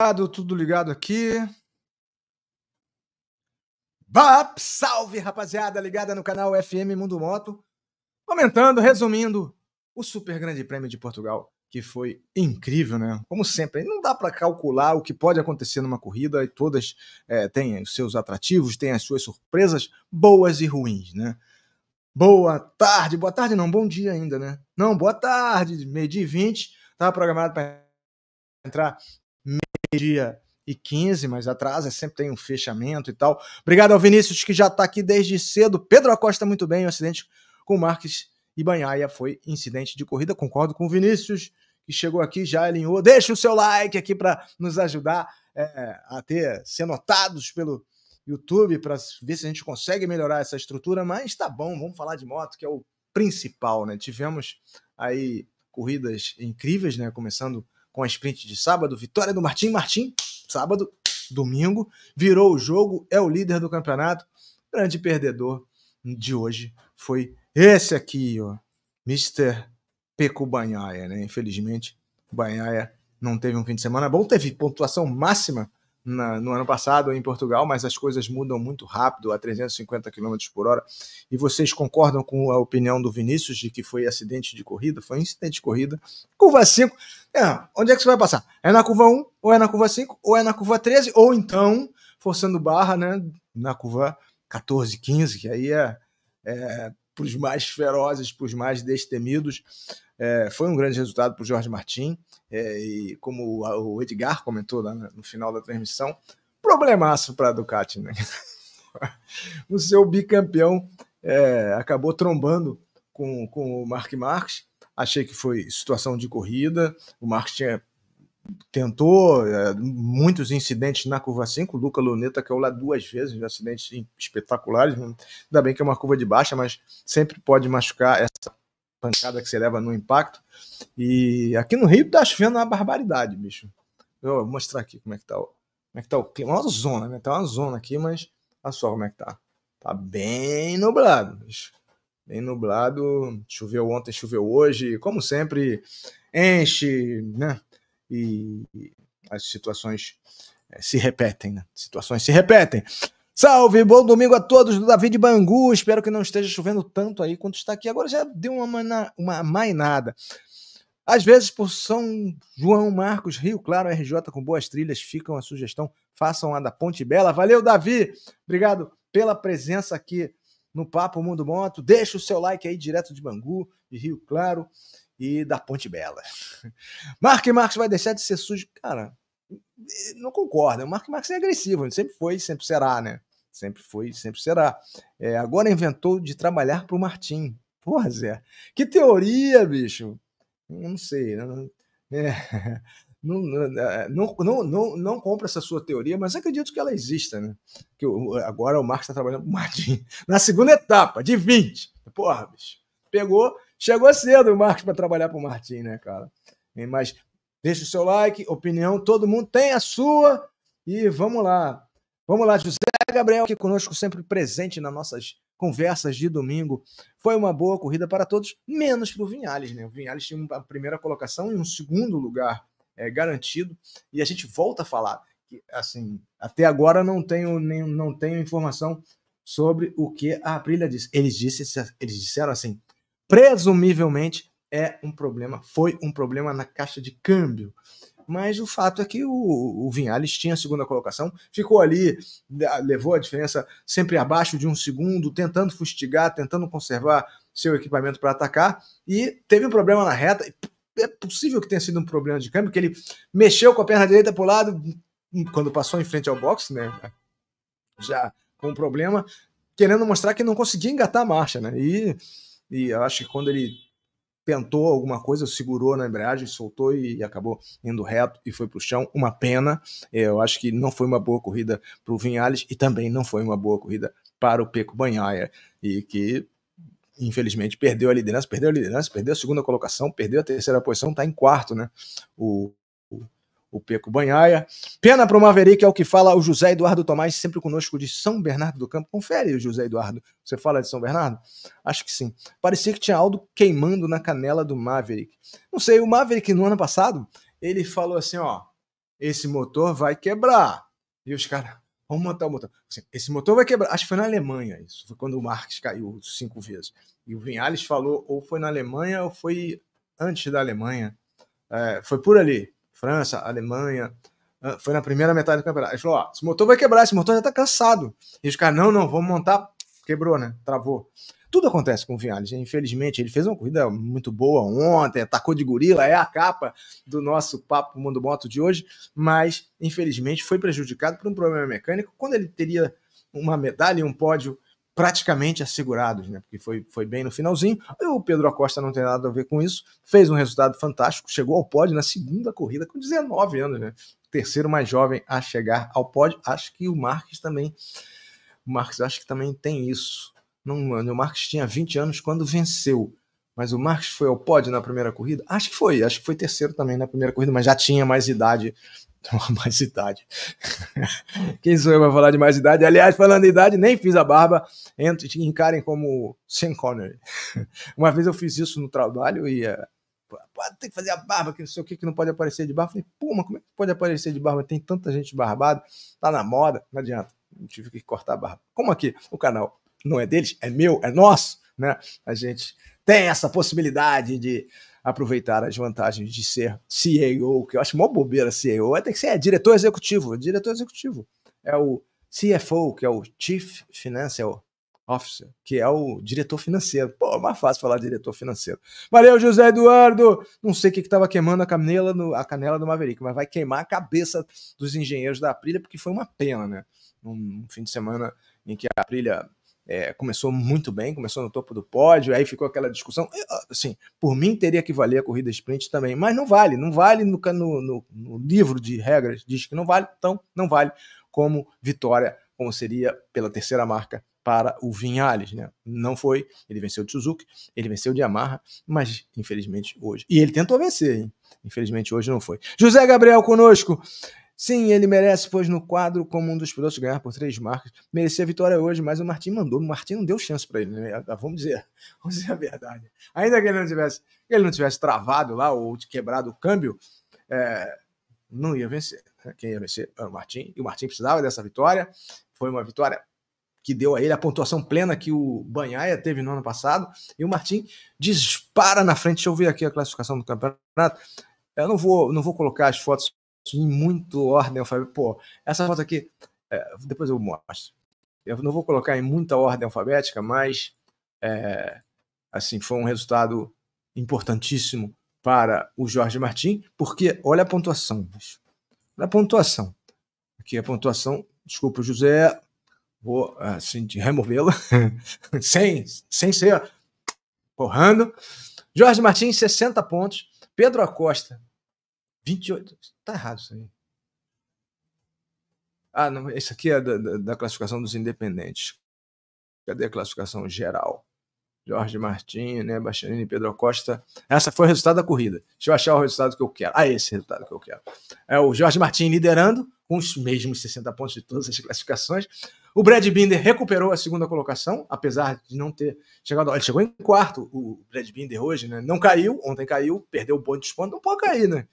ligado, tudo ligado aqui. Bap, salve rapaziada ligada no canal FM Mundo Moto. Comentando, resumindo o Super Grande Prêmio de Portugal, que foi incrível, né? Como sempre, não dá para calcular o que pode acontecer numa corrida e todas é, têm os seus atrativos, têm as suas surpresas boas e ruins, né? Boa tarde, boa tarde não, bom dia ainda, né? Não, boa tarde, meio dia e vinte, tava tá programado para entrar meio-dia e 15, mas atrasa, sempre tem um fechamento e tal. Obrigado ao Vinícius, que já está aqui desde cedo. Pedro Acosta, muito bem. O acidente com Marques e Banhaia foi incidente de corrida. Concordo com o Vinícius, que chegou aqui, já alinhou. Deixa o seu like aqui para nos ajudar é, é, a ter ser notados pelo YouTube, para ver se a gente consegue melhorar essa estrutura. Mas tá bom, vamos falar de moto, que é o principal, né? Tivemos aí corridas incríveis, né? Começando com a sprint de sábado, vitória do Martim Martim, sábado, domingo, virou o jogo, é o líder do campeonato. Grande perdedor de hoje foi esse aqui, ó, Mr. Peco Banhaia, né? Infelizmente, Banhaia não teve um fim de semana bom, teve pontuação máxima na, no ano passado em Portugal, mas as coisas mudam muito rápido, a 350 km por hora. E vocês concordam com a opinião do Vinícius de que foi acidente de corrida? Foi incidente de corrida. Curva 5, é, onde é que você vai passar? É na curva 1, ou é na curva 5, ou é na curva 13, ou então, forçando barra, né, na curva 14, 15, que aí é, é para os mais ferozes, para os mais destemidos. É, foi um grande resultado para o Jorge Martin, é, e como o Edgar comentou lá no final da transmissão, problemaço para a Ducati, né? o seu bicampeão é, acabou trombando com, com o Mark Marx. Achei que foi situação de corrida, o Mark tinha tentou é, muitos incidentes na curva 5. O Luca Luneta caiu é lá duas vezes, acidentes espetaculares. Né? Ainda bem que é uma curva de baixa, mas sempre pode machucar essa pancada que você leva no impacto. E aqui no Rio tá chovendo uma barbaridade, bicho. Eu vou mostrar aqui como é que tá o, como é que tá o clima. Uma zona, né? Tá uma zona aqui, mas olha só como é que tá. Tá bem nublado, bicho. Bem nublado. Choveu ontem, choveu hoje. Como sempre, enche, né? e as situações eh, se repetem, né? Situações se repetem. Salve, bom domingo a todos do David Bangu. Espero que não esteja chovendo tanto aí quanto está aqui. Agora já deu uma, mana, uma mainada. Às vezes, por São João Marcos, Rio Claro, RJ com boas trilhas, ficam a sugestão. Façam a da Ponte Bela. Valeu, Davi! Obrigado pela presença aqui no Papo Mundo Moto. Deixa o seu like aí direto de Bangu, de Rio Claro e da Ponte Bela. Mark Marx vai deixar de ser sujo. Cara, não concorda. Né? O Mark Marx é agressivo, sempre foi, sempre será, né? Sempre foi, sempre será. É, agora inventou de trabalhar para o Martim. Porra, Zé. Que teoria, bicho. Eu não sei. Né? É, não, é, não, não, não, não, não essa sua teoria, mas acredito que ela exista, né? Que o, agora o Marx está trabalhando com o Martim. Na segunda etapa, de 20. Porra, bicho. Pegou, Chegou cedo o Marcos para trabalhar para o Martim, né, cara? Mas deixa o seu like, opinião, todo mundo tem a sua. E vamos lá. Vamos lá, José Gabriel aqui conosco, sempre presente nas nossas conversas de domingo. Foi uma boa corrida para todos, menos para o Vinhales, né? O Vinhales tinha uma primeira colocação e um segundo lugar é, garantido. E a gente volta a falar que, assim, até agora não tenho, nem, não tenho informação sobre o que a Aprilia disse. Eles, disse. eles disseram assim: presumivelmente é um problema, foi um problema na caixa de câmbio. Mas o fato é que o, o Vinhales tinha a segunda colocação, ficou ali, levou a diferença sempre abaixo de um segundo, tentando fustigar, tentando conservar seu equipamento para atacar, e teve um problema na reta. É possível que tenha sido um problema de câmbio, que ele mexeu com a perna direita para o lado quando passou em frente ao boxe, né? Já com um problema, querendo mostrar que não conseguia engatar a marcha, né? E e eu acho que quando ele tentou alguma coisa, segurou na embreagem, soltou e, e acabou indo reto e foi para o chão. Uma pena. É, eu acho que não foi uma boa corrida para o Vinhales e também não foi uma boa corrida para o Peco Banhaia. E que infelizmente perdeu a liderança, perdeu a liderança, perdeu a segunda colocação, perdeu a terceira posição, está em quarto, né? O o Peco Banhaia. Pena para o Maverick é o que fala o José Eduardo Tomás, sempre conosco de São Bernardo do Campo. Confere, José Eduardo. Você fala de São Bernardo? Acho que sim. Parecia que tinha Aldo queimando na canela do Maverick. Não sei, o Maverick no ano passado, ele falou assim: ó, esse motor vai quebrar. E os caras, vamos montar o motor. Assim, esse motor vai quebrar. Acho que foi na Alemanha isso. Foi quando o Marx caiu cinco vezes. E o Vinhales falou, ou foi na Alemanha, ou foi antes da Alemanha. É, foi por ali. França, Alemanha, ah, foi na primeira metade do campeonato. Ele falou: ó, esse motor vai quebrar, esse motor já tá cansado. E os caras, não, não, vamos montar. Quebrou, né? Travou. Tudo acontece com o né? infelizmente. Ele fez uma corrida muito boa ontem, atacou de gorila, é a capa do nosso Papo Mundo Moto de hoje, mas infelizmente foi prejudicado por um problema mecânico quando ele teria uma medalha e um pódio praticamente assegurados, né? Porque foi, foi bem no finalzinho. O Pedro Acosta não tem nada a ver com isso. Fez um resultado fantástico, chegou ao pódio na segunda corrida com 19 anos, né? Terceiro mais jovem a chegar ao pódio. Acho que o Marques também. O Marques acho que também tem isso. Não, o Marques tinha 20 anos quando venceu mas o Marques foi ao pódio na primeira corrida? Acho que foi, acho que foi terceiro também na primeira corrida, mas já tinha mais idade. mais idade. Quem sou eu para falar de mais idade? Aliás, falando em idade, nem fiz a barba. Entre, encarem como Sean Connery. Uma vez eu fiz isso no trabalho e. Eh, pode ter que fazer a barba, que não sei o que, que não pode aparecer de barba. Falei, pô, mas como é que pode aparecer de barba? Tem tanta gente barbada, tá na moda, não adianta. não tive que cortar a barba. Como aqui? O canal não é deles, é meu, é nosso, né? A gente tem essa possibilidade de aproveitar as vantagens de ser CEO, que eu acho mó bobeira CEO, é tem que ser é, diretor executivo, é diretor executivo. É o CFO, que é o Chief Financial Officer, que é o diretor financeiro. Pô, é mais fácil falar diretor financeiro. Valeu, José Eduardo! Não sei o que estava que queimando a canela, no, a canela do Maverick, mas vai queimar a cabeça dos engenheiros da Aprilia, porque foi uma pena, né? Um, um fim de semana em que a Aprilia é, começou muito bem, começou no topo do pódio, aí ficou aquela discussão. Ah, assim, por mim teria que valer a corrida sprint também, mas não vale, não vale no, no, no livro de regras, diz que não vale, então não vale como vitória, como seria pela terceira marca para o Vinhales, né? Não foi, ele venceu de Suzuki, ele venceu de Yamaha, mas infelizmente hoje. E ele tentou vencer, hein? Infelizmente hoje não foi. José Gabriel conosco. Sim, ele merece, pois no quadro, como um dos pilotos ganhar por três marcas, merecia a vitória hoje, mas o Martin mandou. O Martin não deu chance para ele, né? Ah, tá, vamos dizer, vamos dizer a verdade. Ainda que ele não tivesse, ele não tivesse travado lá ou quebrado o câmbio, é, não ia vencer. Né? Quem ia vencer era o Martin, e o Martin precisava dessa vitória. Foi uma vitória que deu a ele a pontuação plena que o Banhaia teve no ano passado, e o Martin dispara na frente. Deixa eu ver aqui a classificação do campeonato. Eu não vou, não vou colocar as fotos em muito ordem. Eu falei, pô, essa foto aqui, é, depois eu mostro. Eu não vou colocar em muita ordem alfabética, mas é, assim foi um resultado importantíssimo para o Jorge Martin, porque olha a pontuação. Olha a pontuação. Aqui a pontuação, desculpa, José, vou assim de removê-la, sem, sem ser porrando. Jorge Martins, 60 pontos. Pedro Acosta, 28. Tá errado isso aí. Ah, não, isso aqui é da, da, da classificação dos independentes. Cadê a classificação geral? Jorge Martins, né, Bastianini, Pedro Costa. Essa foi o resultado da corrida. Deixa eu achar o resultado que eu quero. Ah, esse resultado que eu quero. É o Jorge Martins liderando, com os mesmos 60 pontos de todas as classificações. O Brad Binder recuperou a segunda colocação, apesar de não ter chegado. Ele chegou em quarto, o Brad Binder hoje, né? Não caiu, ontem caiu, perdeu o ponto de desconto, não pode cair, né?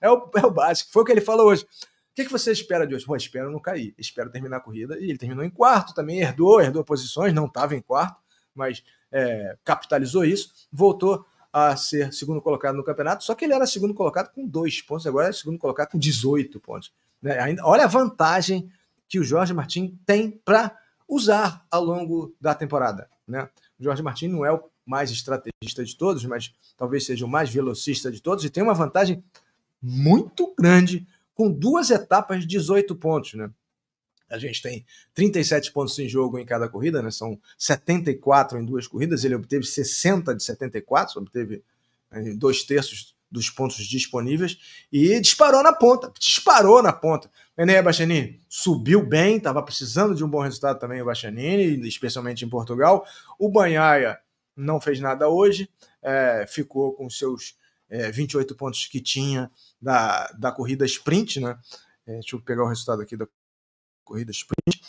É o, é o básico. Foi o que ele falou hoje. O que, que você espera de hoje? Bom, espero não cair. Espero terminar a corrida. E ele terminou em quarto também, herdou, herdou posições, não estava em quarto, mas é, capitalizou isso. Voltou a ser segundo colocado no campeonato, só que ele era segundo colocado com dois pontos, agora é segundo colocado com 18 pontos. Né? Ainda, olha a vantagem que o Jorge Martin tem para usar ao longo da temporada. Né? O Jorge Martin não é o mais estrategista de todos, mas talvez seja o mais velocista de todos e tem uma vantagem muito grande, com duas etapas de 18 pontos, né? A gente tem 37 pontos em jogo em cada corrida, né? São 74 em duas corridas. Ele obteve 60 de 74, obteve né, dois terços dos pontos disponíveis e disparou na ponta. Disparou na ponta. Enéia Bachanini subiu bem, estava precisando de um bom resultado também o Bachanini especialmente em Portugal. O Banhaia não fez nada hoje, é, ficou com seus é, 28 pontos que tinha da, da corrida sprint, né? É, deixa eu pegar o resultado aqui da corrida sprint,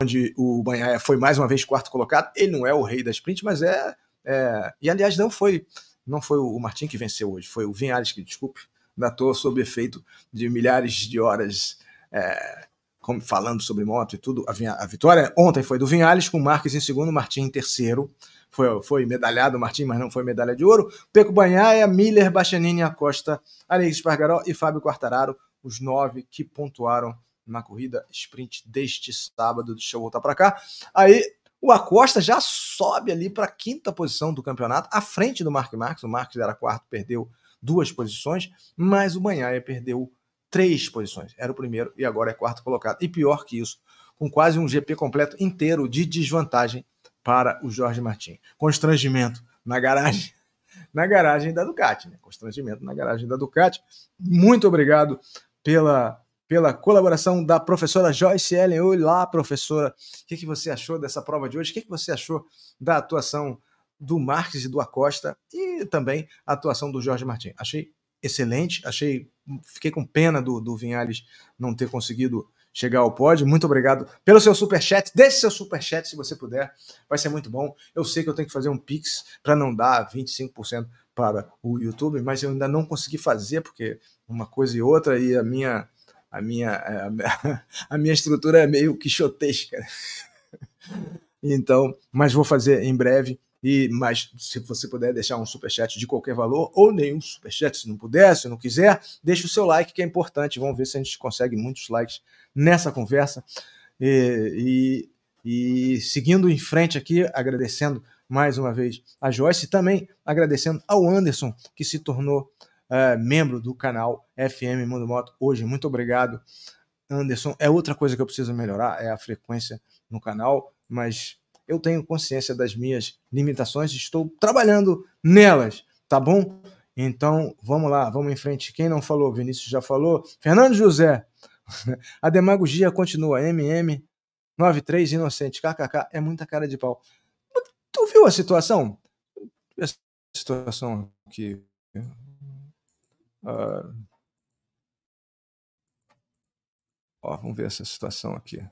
onde o Banhaia foi mais uma vez quarto colocado. Ele não é o rei da sprint, mas é. é e aliás, não foi não foi o Martin que venceu hoje, foi o Vinhares que, desculpe, ainda toa sob efeito de milhares de horas é, como, falando sobre moto e tudo. A, vitória ontem foi do Vinhares, com Marques em segundo, martim em terceiro foi, foi medalhado Martim, mas não foi medalha de ouro. Peco Banhaia, é Miller, Bachanini, Acosta, Alex Espargaró e Fábio Quartararo, os nove que pontuaram na corrida sprint deste sábado. Deixa eu voltar para cá. Aí o Acosta já sobe ali para a quinta posição do campeonato, à frente do Mark Marques. O Marques era quarto, perdeu duas posições, mas o Banhaia perdeu três posições. Era o primeiro e agora é quarto colocado. E pior que isso, com quase um GP completo inteiro de desvantagem para o Jorge Martin. Constrangimento na garagem, na garagem da Ducati, né? Constrangimento na garagem da Ducati. Muito obrigado pela pela colaboração da professora Joyce Ellen. Olá, professora. O que, que você achou dessa prova de hoje? O que, que você achou da atuação do Marques e do Acosta e também a atuação do Jorge Martin? Achei excelente, achei. Fiquei com pena do, do Vinhales não ter conseguido chegar ao pódio. Muito obrigado pelo seu super chat. Deixe seu super chat se você puder, vai ser muito bom. Eu sei que eu tenho que fazer um pix para não dar 25% para o YouTube, mas eu ainda não consegui fazer porque uma coisa e outra e a minha a minha é, a minha, a minha estrutura é meio quixotesca. Então, mas vou fazer em breve e, mas se você puder deixar um superchat de qualquer valor, ou nenhum superchat, se não puder, se não quiser, deixe o seu like, que é importante. Vamos ver se a gente consegue muitos likes nessa conversa. E, e, e seguindo em frente aqui, agradecendo mais uma vez a Joyce e também agradecendo ao Anderson, que se tornou uh, membro do canal FM Mundo Moto hoje. Muito obrigado, Anderson. É outra coisa que eu preciso melhorar, é a frequência no canal, mas eu tenho consciência das minhas limitações, estou trabalhando nelas, tá bom? Então, vamos lá, vamos em frente. Quem não falou? Vinícius já falou. Fernando José. A demagogia continua. MM 93 inocente. KKK é muita cara de pau. Tu viu a situação? A situação que uh... Ah. Ó, vamos ver essa situação aqui.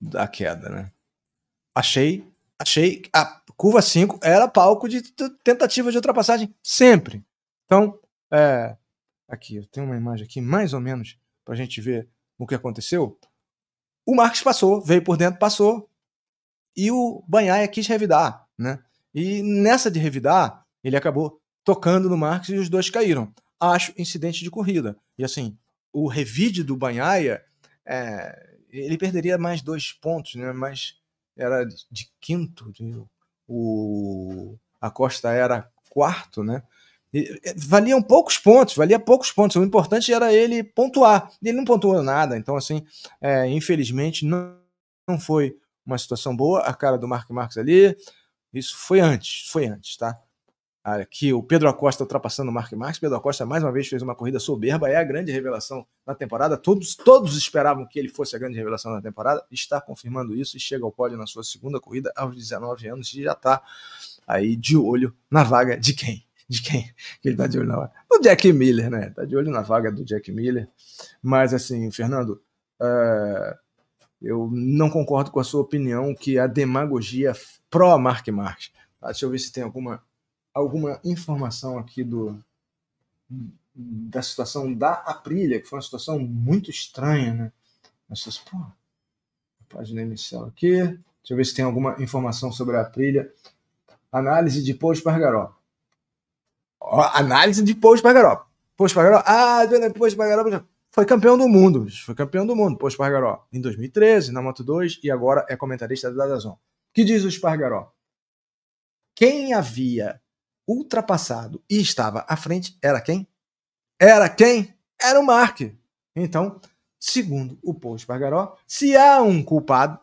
Da queda, né? Achei, achei. A curva 5 era palco de tentativa de ultrapassagem, sempre. Então, é, aqui, eu tenho uma imagem aqui, mais ou menos, para a gente ver o que aconteceu. O Marques passou, veio por dentro, passou, e o Banhaia quis revidar, né? E nessa de revidar, ele acabou tocando no Marques e os dois caíram. Acho incidente de corrida. E assim, o revide do Banhaia, é, ele perderia mais dois pontos, né? Mas era de quinto, o a Costa era quarto, né? E, valiam poucos pontos, valia poucos pontos. O importante era ele pontuar. Ele não pontuou nada, então assim, é, infelizmente não, não foi uma situação boa. A cara do Mark Marques ali, isso foi antes, foi antes, tá? aqui o Pedro Acosta ultrapassando o Mark Marx. Pedro Acosta mais uma vez fez uma corrida soberba, é a grande revelação da temporada. Todos, todos esperavam que ele fosse a grande revelação da temporada, está confirmando isso e chega ao pódio na sua segunda corrida aos 19 anos e já está aí de olho na vaga de quem? De quem ele está de olho na vaga? Do Jack Miller, né? Está de olho na vaga do Jack Miller. Mas assim, Fernando, uh, eu não concordo com a sua opinião que a demagogia pró-Mark Marx. Tá? Deixa eu ver se tem alguma alguma informação aqui do da situação da Aprilia, que foi uma situação muito estranha, né? Mas, pô, página é inicial aqui. Deixa eu ver se tem alguma informação sobre a Aprilia. Análise de Paul Espargaró. análise de Paul Espargaró. Paul Espargaró. Ah, Paul Espargaró foi campeão do mundo. Foi campeão do mundo, Paul Espargaró. Em 2013, na Moto 2, e agora é comentarista da Dazon. O que diz o Espargaró? Quem havia ultrapassado e estava à frente era quem? Era quem? Era o Mark. Então, segundo o Paul Espargaró, se há um culpado,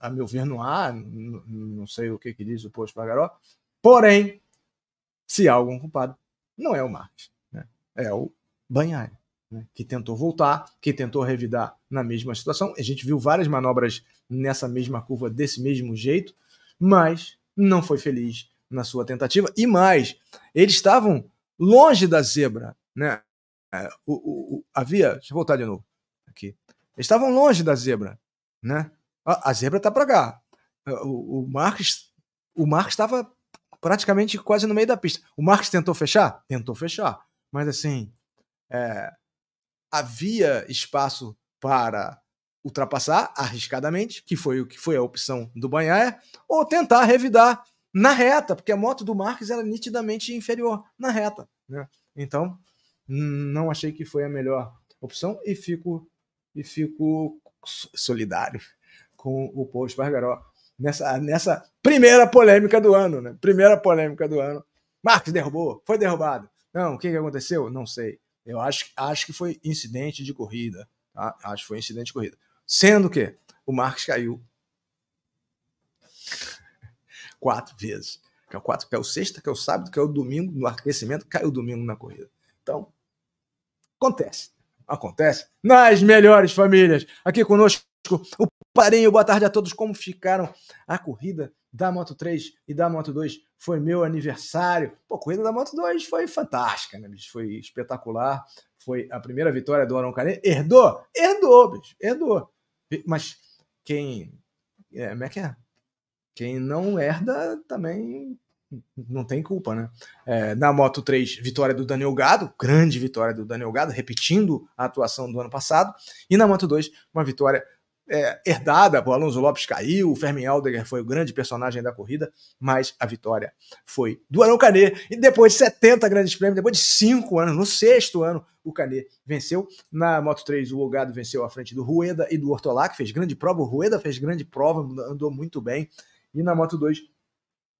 a meu ver não há, não sei o que, que diz o Paul Espargaró, porém, se há algum culpado, não é o Mark né? é o Banhaia, né? que tentou voltar, que tentou revidar na mesma situação. A gente viu várias manobras nessa mesma curva desse mesmo jeito, mas não foi feliz, na sua tentativa. E mais, eles estavam longe da zebra, né? É, o, o, o, havia, deixa eu voltar de novo aqui. Eles estavam longe da zebra, né? A, a zebra está para cá. É, o, o o estava praticamente quase no meio da pista. O Marcos tentou fechar, tentou fechar, mas assim é, havia espaço para ultrapassar arriscadamente, que foi o que foi a opção do Banhaia, ou tentar revidar na reta, porque a moto do Marques era nitidamente inferior na reta. Né? Então, não achei que foi a melhor opção e fico, e fico solidário com o Paul Espargaró nessa, nessa primeira polêmica do ano. Né? Primeira polêmica do ano. Marques derrubou, foi derrubado. Não, o que, que aconteceu? Não sei. Eu acho, acho que foi incidente de corrida. Tá? Acho que foi incidente de corrida. Sendo que o Marques caiu quatro vezes. Caiu é quatro, caiu é sexta, caiu é sábado, caiu domingo, no aquecimento, caiu domingo na corrida. Então, acontece. Acontece nas melhores famílias. Aqui conosco o Parinho. Boa tarde a todos. Como ficaram a corrida da Moto 3 e da Moto 2? Foi meu aniversário. Pô, a corrida da Moto 2 foi fantástica, né, bicho? Foi espetacular. Foi a primeira vitória do Arão Canet. Herdou? Herdou, bicho. Herdou. Mas quem. É, como é que é? Quem não herda também não tem culpa, né? É, na Moto 3, vitória do Daniel Gado, grande vitória do Daniel Gado, repetindo a atuação do ano passado. E na Moto 2, uma vitória é, herdada, o Alonso Lopes caiu, o Fermin Aldegar foi o grande personagem da corrida, mas a vitória foi do Arão Canê. E depois de 70 grandes prêmios, depois de 5 anos, no sexto ano, o Canê venceu. Na Moto 3, o Ogado venceu à frente do Rueda e do Ortolá, que fez grande prova. O Rueda fez grande prova, andou muito bem. E na Moto 2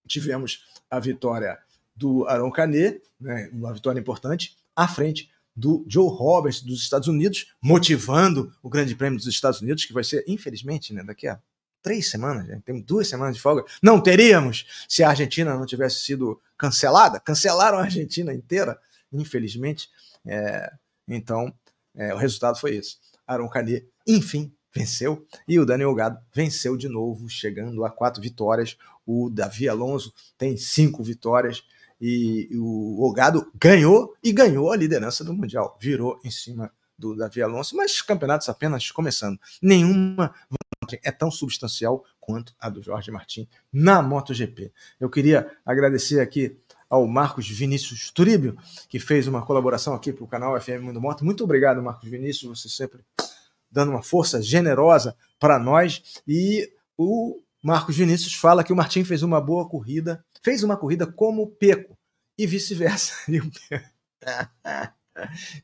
tivemos a vitória do Aaron Canet, né, uma vitória importante, à frente do Joe Roberts dos Estados Unidos, motivando o Grande Prêmio dos Estados Unidos, que vai ser, infelizmente, né, daqui a três semanas, né, temos duas semanas de folga, não teríamos se a Argentina não tivesse sido cancelada. Cancelaram a Argentina inteira, infelizmente. É, então, é, o resultado foi esse. Aaron Canet, enfim, venceu e o Daniel Gado venceu de novo, chegando a quatro vitórias. O Davi Alonso tem cinco vitórias e o Ogado ganhou e ganhou a liderança do Mundial. Virou em cima do Davi Alonso, mas campeonatos apenas começando. Nenhuma vantagem é tão substancial quanto a do Jorge Martin na MotoGP. Eu queria agradecer aqui ao Marcos Vinícius Turíbio, que fez uma colaboração aqui para o canal FM Mundo Moto. Muito obrigado, Marcos Vinícius, você sempre dando uma força generosa para nós. E o Marcos Vinícius fala que o Martim fez uma boa corrida, fez uma corrida como o Peco, e vice-versa.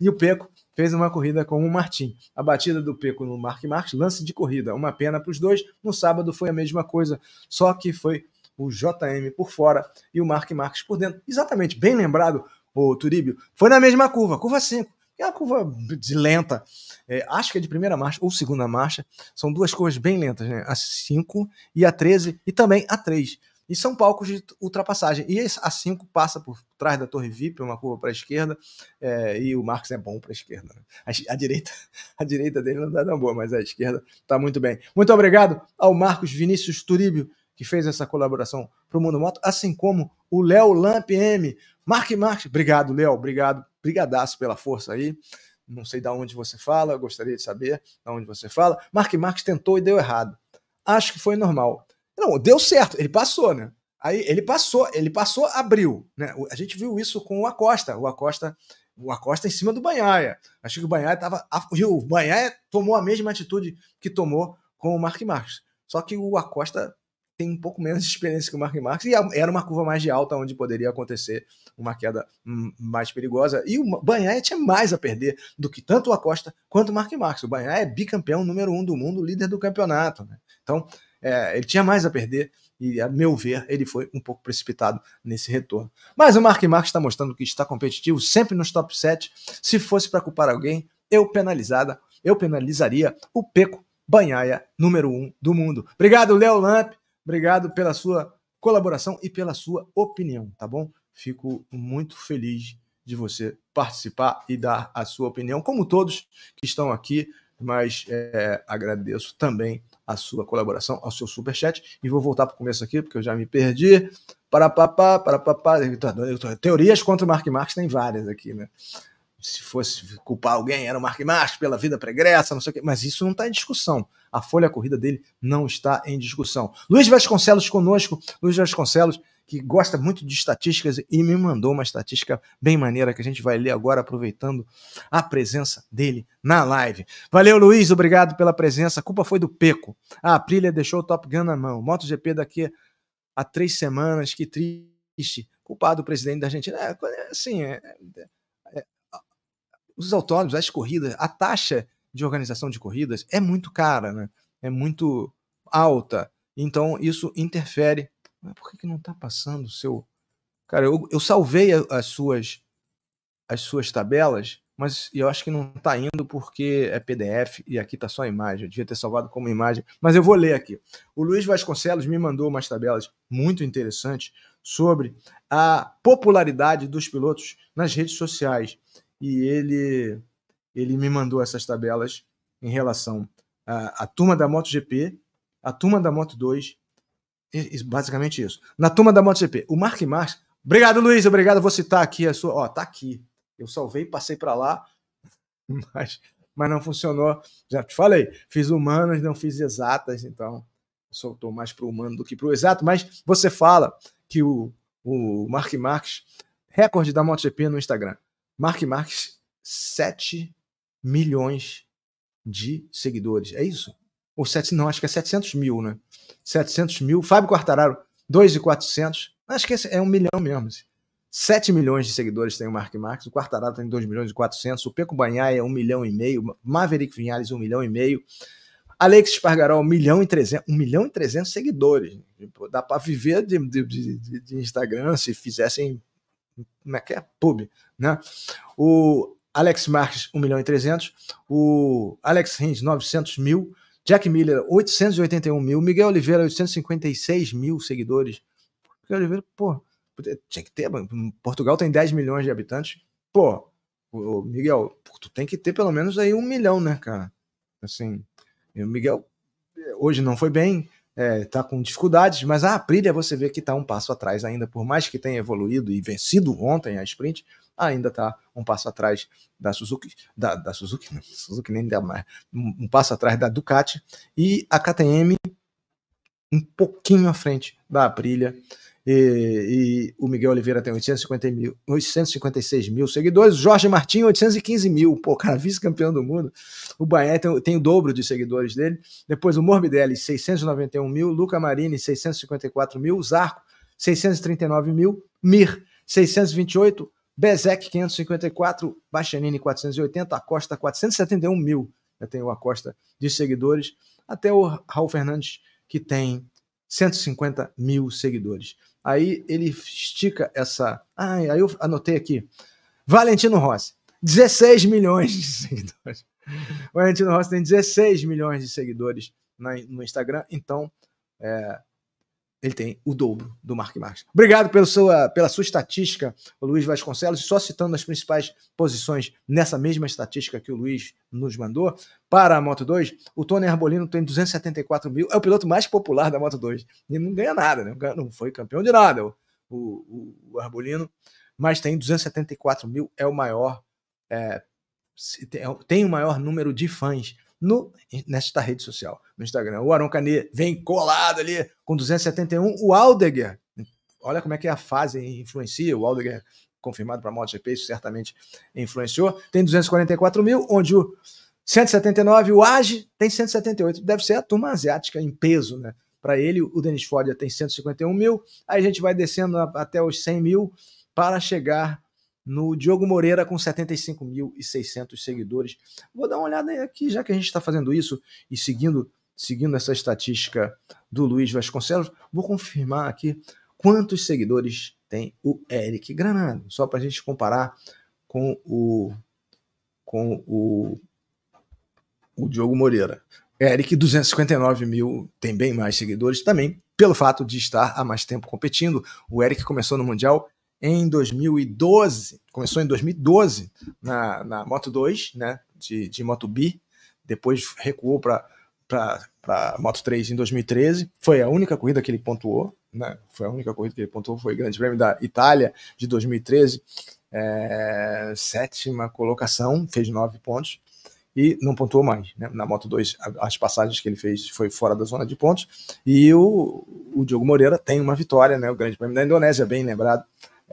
E, o... Peco fez uma corrida como o Martim. A batida do Peco no Mark Marques, lance de corrida, uma pena para os dois. No sábado foi a mesma coisa, só que foi o JM por fora e o Mark Marques por dentro. Exatamente, bem lembrado, o Turíbio. Foi na mesma curva, curva 5 aquela é curva de lenta, é, acho que é de primeira marcha ou segunda marcha, são duas curvas bem lentas, né? A 5 e a 13 e também a 3. E são palcos de ultrapassagem. E a 5 passa por trás da Torre VIP, uma curva para a esquerda, é, e o Marcos é bom para né? a esquerda. A, a, direita, a direita dele não está tão boa, mas a esquerda está muito bem. Muito obrigado ao Marcos Vinícius Turíbio, que fez essa colaboração para o Mundo Moto, assim como o Léo Lamp M, Mark Marques, obrigado, Léo, obrigado, brigadaço pela força aí. Não sei de onde você fala, gostaria de saber de onde você fala. Mark Marques tentou e deu errado. Acho que foi normal. Não, deu certo, ele passou, né? Aí ele passou, ele passou, abriu. Né? A gente viu isso com o Acosta. O Acosta, o Acosta em cima do Banhaia. Acho que o Banhaia estava. O Banhaia tomou a mesma atitude que tomou com o Mark Marques. Só que o Acosta tem um pouco menos de experiência que o Mark Marx e era uma curva mais de alta onde poderia acontecer uma queda mais perigosa. E o Banhaia tinha é mais a perder do que tanto o Acosta quanto o Mark Marx. O Banhaia é bicampeão número um do mundo, líder do campeonato. Né? Então, é, ele tinha mais a perder e, a meu ver, ele foi um pouco precipitado nesse retorno. Mas o Mark Marx está mostrando que está competitivo, sempre nos top 7. Se fosse para culpar alguém, eu penalizada, eu penalizaria o Peco Banhaia, número 1 um do mundo. Obrigado, Léo Lamp. Obrigado pela sua colaboração e pela sua opinião, tá bom? Fico muito feliz de você participar e dar a sua opinião, como todos que estão aqui, mas é, agradeço também a sua colaboração, ao seu super chat e vou voltar para o começo aqui porque eu já me perdi. Para papá, para papá, teorias contra o Mark Marx tem várias aqui, né? se fosse culpar alguém, era o Mark Marques pela vida pregressa, não sei o quê, mas isso não está em discussão. A folha corrida dele não está em discussão. Luiz Vasconcelos conosco, Luiz Vasconcelos, que gosta muito de estatísticas e me mandou uma estatística bem maneira que a gente vai ler agora, aproveitando a presença dele na live. Valeu, Luiz, obrigado pela presença. A culpa foi do Peco. A Aprilia deixou o Top Gun na mão. MotoGP daqui a três semanas, que triste. Culpado o presidente da Argentina. É, assim, é, é os autônomos, as corridas, a taxa de organização de corridas é muito cara, né? É muito alta. Então isso interfere. Mas por que, que não está passando o seu. Cara, eu, eu salvei a, as suas as suas tabelas, mas eu acho que não está indo porque é PDF e aqui está só a imagem. Eu devia ter salvado como imagem, mas eu vou ler aqui. O Luiz Vasconcelos me mandou umas tabelas muito interessantes sobre a popularidade dos pilotos nas redes sociais e ele, ele me mandou essas tabelas em relação à, à turma da MotoGP, à turma da Moto2, e, basicamente isso. Na turma da MotoGP, o Mark Marx, obrigado Luiz, obrigado, vou citar aqui a sua, ó, tá aqui, eu salvei, passei para lá, mas, mas não funcionou, já te falei, fiz humanas, não fiz exatas, então soltou mais para o humano do que para o exato, mas você fala que o, o Mark Marx, recorde da MotoGP no Instagram. Mark Marques, 7 milhões de seguidores. É isso? Ou 7, não, acho que é 700 mil, né? 700 mil. Fábio Quartararo, 2,400. Acho que é um milhão mesmo. 7 assim. milhões de seguidores tem o Mark Marques, o Quartararo tem 2 milhões e 400, o Peco Banhaia 1 é milhão e meio, Maverick Vinhales 1 milhão e meio, Alex Espargaró 1 milhão e 300, 1 milhão e 300 seguidores. Tipo, dá para viver de, de, de, de Instagram se fizessem como é que é? Pub, né? O Alex Marques, 1 milhão e 300. O Alex Rins, 900 mil. Jack Miller, 881 mil. Miguel Oliveira, 856 mil seguidores. Miguel Oliveira, pô, tinha que ter. Portugal tem 10 milhões de habitantes. Pô, o Miguel, tu tem que ter pelo menos aí um milhão, né, cara? Assim, o Miguel eh, hoje não foi bem, é, tá com dificuldades, mas a Aprilia você vê que está um passo atrás ainda, por mais que tenha evoluído e vencido ontem a sprint, ainda está um passo atrás da Suzuki, da, da Suzuki, não, Suzuki nem dá mais, um, um passo atrás da Ducati e a KTM um pouquinho à frente da Aprilia. E, e, o Miguel Oliveira tem 850 mil, 856 mil seguidores, Jorge Martinho 815 mil, pô, cara, é vice-campeão do mundo, o Baé tem, tem, o dobro de seguidores dele, depois o Morbidelli 691 mil, Luca Marini 654 mil, Zarco 639 mil, Mir 628, Bezek 554, Bachanini 480, Acosta 471 mil, já tem o Acosta de seguidores, até o Raul Fernandes que tem 150 mil seguidores. Aí ele estica essa. Ah, aí eu anotei aqui. Valentino Rossi, 16 milhões de seguidores. Valentino Rossi tem 16 milhões de seguidores no Instagram, então é, ele tem o dobro do Mark Marx. Obrigado pela sua, pela sua estatística, Luiz Vasconcelos, só citando as principais posições nessa mesma estatística que o Luiz nos mandou. Para a Moto 2, o Tony Arbolino tem 274 mil, é o piloto mais popular da Moto 2. E não ganha nada, né? não foi campeão de nada o, o, o Arbolino, mas tem 274 mil, é o maior, é, é tem o maior número de fãs no, nesta rede social, no Instagram. O Aron Canê vem colado ali com 271. O Aldeguer, olha como é que é a fase influencia. O Aldeguer confirmado para a MotoGP, isso certamente influenciou. Tem 244 mil, onde o 179, o Age tem 178. Deve ser a turma asiática em peso, né? Para ele, o Denis Fodia tem 151 mil. Aí a gente vai descendo até os 100 mil para chegar no Diogo Moreira com 75.600 seguidores. Vou dar uma olhada aqui, já que a gente está fazendo isso e seguindo, seguindo essa estatística do Luiz Vasconcelos, vou confirmar aqui quantos seguidores tem o Eric Granado, só para a gente comparar com o com o, o Diogo Moreira. Eric, 259 mil, tem bem mais seguidores também, pelo fato de estar há mais tempo competindo. O Eric começou no Mundial em 2012, começou em 2012 na, na Moto 2, né, de, de Moto B, depois recuou para para Moto 3 em 2013, foi a única corrida que ele pontuou, né? Foi a única corrida que ele pontuou, foi o Grande Prêmio da Itália de 2013, é, sétima colocação, fez nove pontos e não pontuou mais. Né? Na Moto 2, as passagens que ele fez foi fora da zona de pontos. E o, o Diogo Moreira tem uma vitória, né? o Grande Prêmio da Indonésia, bem lembrado,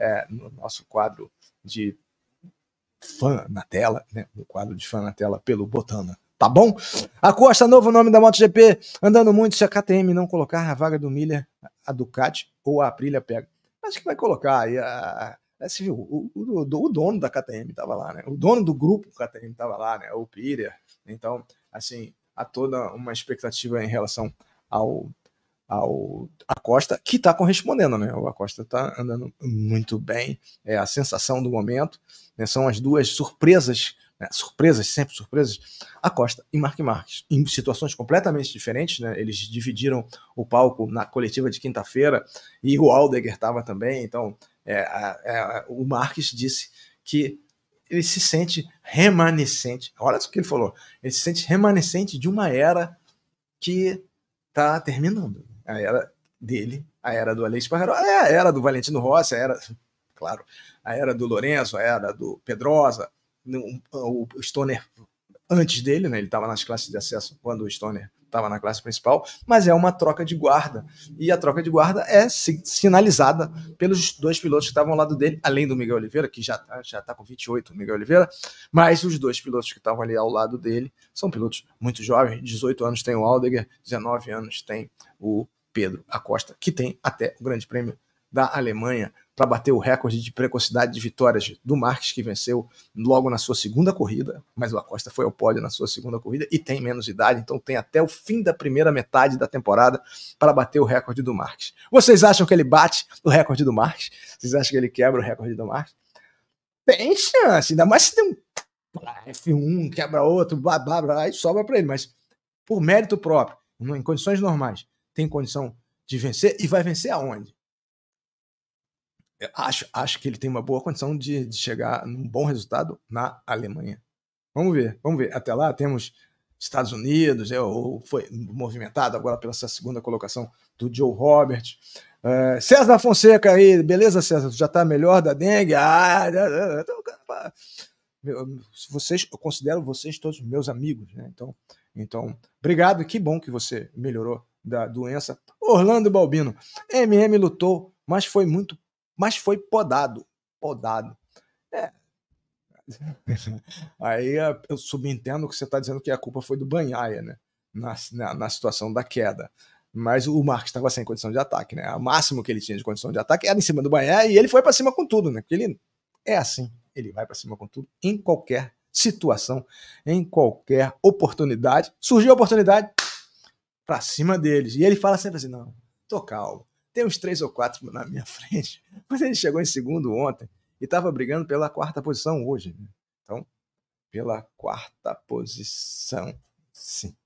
é, no nosso quadro de fã na tela, né? No quadro de fã na tela pelo Botana. Tá bom? A Costa, novo nome da MotoGP, andando muito se a KTM não colocar a vaga do Miller, a Ducati ou a Aprilia pega. Acho que vai colocar. aí a, você viu, o, o, o, dono da KTM estava lá, né? O dono do grupo KTM estava lá, né? O Piria. Então, assim, há toda uma expectativa em relação ao ao Acosta, que está correspondendo, né? O Acosta está andando muito bem, é a sensação do momento, né? são as duas surpresas, né? surpresas, sempre surpresas, Acosta e Mark Marques, em situações completamente diferentes, né? Eles dividiram o palco na coletiva de quinta-feira e o Aldeguer estava também, então é, é, o Marques disse que ele se sente remanescente, olha o que ele falou, ele se sente remanescente de uma era que está terminando a era dele, a era do Alex Parreiro, é, a era do Valentino Rossi, a era, claro, a era do Lourenço, a era do Pedrosa, o Stoner antes dele, né? Ele estava nas classes de acesso quando o Stoner estava na classe principal, mas é uma troca de guarda. E a troca de guarda é sinalizada pelos dois pilotos que estavam ao lado dele, além do Miguel Oliveira, que já está já tá com 28, o Miguel Oliveira, mas os dois pilotos que estavam ali ao lado dele são pilotos muito jovens, 18 anos tem o Aldegar, 19 anos tem o Pedro Acosta, que tem até o Grande Prêmio da Alemanha para bater o recorde de precocidade de vitórias do Marques, que venceu logo na sua segunda corrida, mas o Acosta foi ao pódio na sua segunda corrida e tem menos idade, então tem até o fim da primeira metade da temporada para bater o recorde do Marques. Vocês acham que ele bate o recorde do Marques? Vocês acham que ele quebra o recorde do Marques? Tem chance, ainda mais se tem um F1, quebra outro, blá blá blá, aí sobra para ele, mas por mérito próprio, em condições normais, tem condição de vencer e vai vencer aonde? Eu acho, acho que ele tem uma boa condição de, de chegar num bom resultado na Alemanha. Vamos ver, vamos ver. Até lá temos Estados Unidos, é, foi movimentado agora pela segunda colocação do Joe Robert. Eh, César Fonseca aí, beleza, César? Já tá melhor da dengue? Ah, né, né, né, vocês, eu considero vocês todos meus amigos, né? Então, então, obrigado, que bom que você melhorou da doença, Orlando Balbino. MM lutou, mas foi muito, mas foi podado, podado. É. Aí é, eu subentendo que você está dizendo que a culpa foi do Banhaia, né? Na, na, na situação da queda. Mas o Marcos estava sem condição de ataque, né? O máximo que ele tinha de condição de ataque era em cima do Banhaia e ele foi para cima com tudo, né? Porque ele é assim, ele vai para cima com tudo em qualquer situação, em qualquer oportunidade. Surgiu a oportunidade, para cima deles. E ele fala sempre assim: não, tô calmo. Tem uns três ou quatro na minha frente. Mas ele chegou em segundo ontem e estava brigando pela quarta posição hoje. Né? Então, pela quarta posição, sim.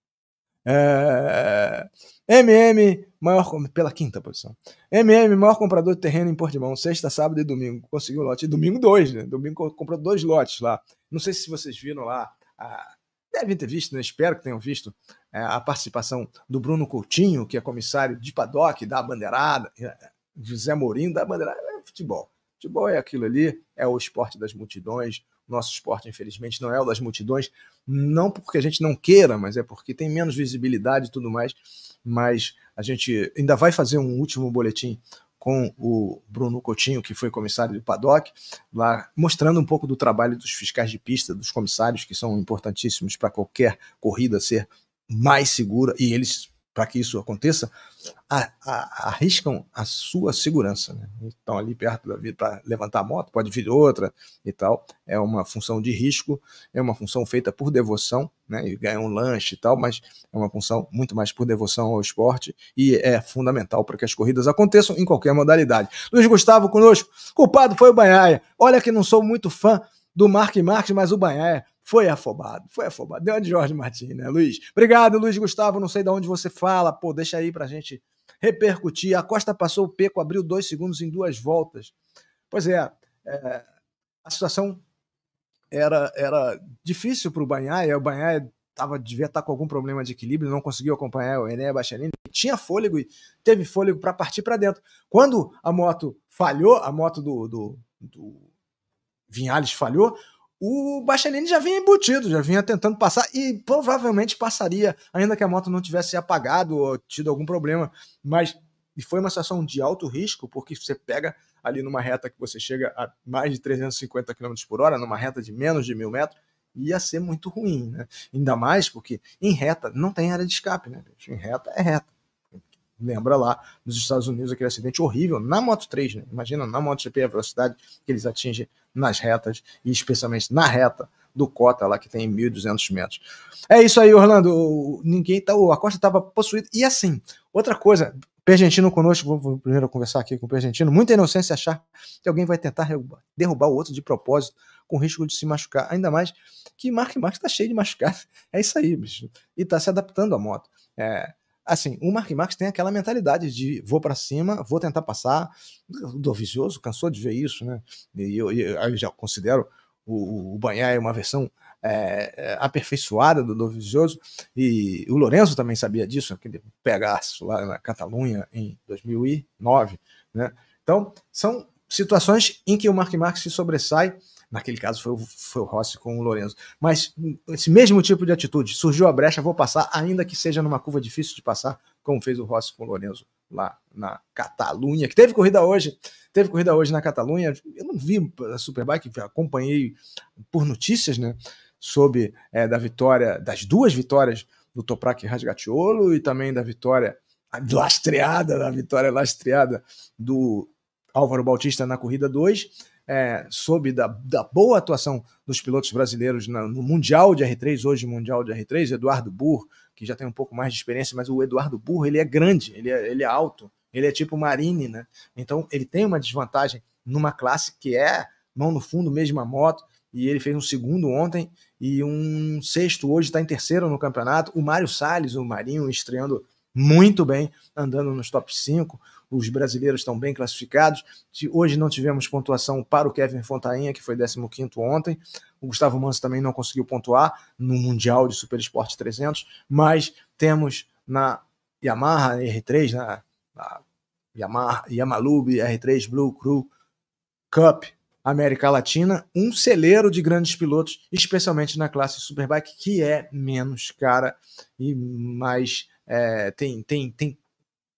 É... MM, maior pela quinta posição. MM, maior comprador de terreno em Portimão, sexta, sábado e domingo. Conseguiu lote. E domingo dois, né? Domingo comprou dois lotes lá. Não sei se vocês viram lá a, devem ter visto, né? espero que tenham visto é, a participação do Bruno Coutinho, que é comissário de paddock da Bandeirada, é, José Mourinho da Bandeirada. É futebol. Futebol é aquilo ali, é o esporte das multidões. Nosso esporte, infelizmente, não é o das multidões, não porque a gente não queira, mas é porque tem menos visibilidade e tudo mais. Mas a gente ainda vai fazer um último boletim com o Bruno Coutinho, que foi comissário do Paddock, lá mostrando um pouco do trabalho dos fiscais de pista, dos comissários, que são importantíssimos para qualquer corrida ser mais segura, e eles para que isso aconteça, a, a, arriscam a sua segurança. Né? Estão ali perto da vida para levantar a moto, pode vir outra e tal. É uma função de risco, é uma função feita por devoção, né? e ganhar um lanche e tal, mas é uma função muito mais por devoção ao esporte e é fundamental para que as corridas aconteçam em qualquer modalidade. Luiz Gustavo conosco, culpado foi o Banhaia. Olha que não sou muito fã do Mark Marques, mas o Banhaia foi afobado, foi afobado. Deu onde de Jorge Martins, né, Luiz? Obrigado, Luiz Gustavo. Não sei de onde você fala. Pô, deixa aí pra gente repercutir. A Costa passou o Peco, abriu dois segundos em duas voltas. Pois é, é a situação era, era difícil para o Banhaia. O Banhaia tava, devia estar tá com algum problema de equilíbrio, não conseguiu acompanhar o Ené Bastianini. Tinha fôlego e teve fôlego para partir para dentro. Quando a moto falhou, a moto do, do, do Vinhales falhou, o Bastianini já vinha embutido, já vinha tentando passar e provavelmente passaria, ainda que a moto não tivesse apagado ou tido algum problema. Mas foi uma situação de alto risco, porque você pega ali numa reta que você chega a mais de 350 km por hora, numa reta de menos de mil metros, ia ser muito ruim, né? Ainda mais porque em reta não tem área de escape, né? Em reta é reta. Lembra lá nos Estados Unidos aquele acidente horrível na Moto 3, né? Imagina na MotoGP a velocidade que eles atingem nas retas, e especialmente na reta do Cota lá, que tem 1.200 metros. É isso aí, Orlando. Ninguém tá, o Acosta estava possuído. E assim, outra coisa, Pergentino conosco, vou primeiro conversar aqui com o Pergentino. Muita inocência achar que alguém vai tentar derrubar o outro de propósito, com risco de se machucar. Ainda mais que Mark Marques está cheio de machucar. É isso aí, bicho. E está se adaptando à moto. É, assim, o Mark Marx tem aquela mentalidade de vou para cima, vou tentar passar. Do vicioso cansou de ver isso, né? E eu, eu, eu já considero o, o Banhai uma versão é, é aperfeiçoada do Dovizioso, e o Lourenço também sabia disso, aquele pegaço lá na Catalunha em 2009. Né? Então, são situações em que o Mark Marx se sobressai Naquele caso foi o, foi o Rossi com o Lorenzo. Mas esse mesmo tipo de atitude, surgiu a brecha, vou passar, ainda que seja numa curva difícil de passar, como fez o Rossi com o Lorenzo lá na Catalunha, que teve corrida hoje, teve corrida hoje na Catalunha. Eu não vi a Superbike, acompanhei por notícias, né, sobre é, da vitória, das duas vitórias do Toprak Rasgatiolo e também da vitória lastreada, da vitória lastreada do Álvaro Bautista na corrida 2 é, soube da, da, boa atuação dos pilotos brasileiros na, no Mundial de R3, hoje Mundial de R3, Eduardo Burr, que já tem um pouco mais de experiência, mas o Eduardo Burr ele é grande, ele é, ele é alto, ele é tipo Marine, né? Então ele tem uma desvantagem numa classe que é mão no fundo, mesma moto, e ele fez um segundo ontem e um sexto hoje, está em terceiro no campeonato. O Mário Salles, o Marinho, estreando muito bem, andando nos top 5 os brasileiros estão bem classificados. Hoje não tivemos pontuação para o Kevin Fontainha, que foi 15 ontem. O Gustavo Manso também não conseguiu pontuar no Mundial de Super Esporte 300, mas temos na Yamaha R3, na, na Yamaha, Yamalube R3 Blue Crew Cup América Latina, um celeiro de grandes pilotos, especialmente na classe Superbike, que é menos cara e mais é, tem, tem, tem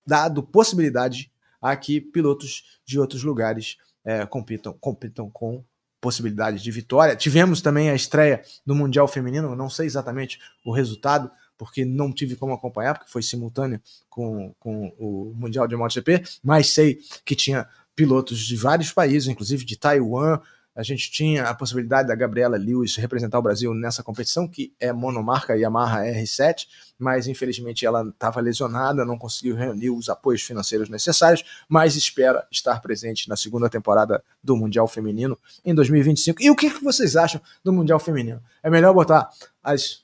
dado possibilidade a que pilotos de outros lugares é, compitam, compitam com possibilidades de vitória. Tivemos também a estreia do Mundial Feminino, não sei exatamente o resultado, porque não tive como acompanhar, porque foi simultâneo com, com o Mundial de MotoGP, mas sei que tinha pilotos de vários países, inclusive de Taiwan, a gente tinha a possibilidade da Gabriela Lewis representar o Brasil nessa competição, que é monomarca Yamaha R7, mas infelizmente ela estava lesionada, não conseguiu reunir os apoios financeiros necessários, mas espera estar presente na segunda temporada do Mundial Feminino em 2025. E o que, que vocês acham do Mundial Feminino? É melhor botar as,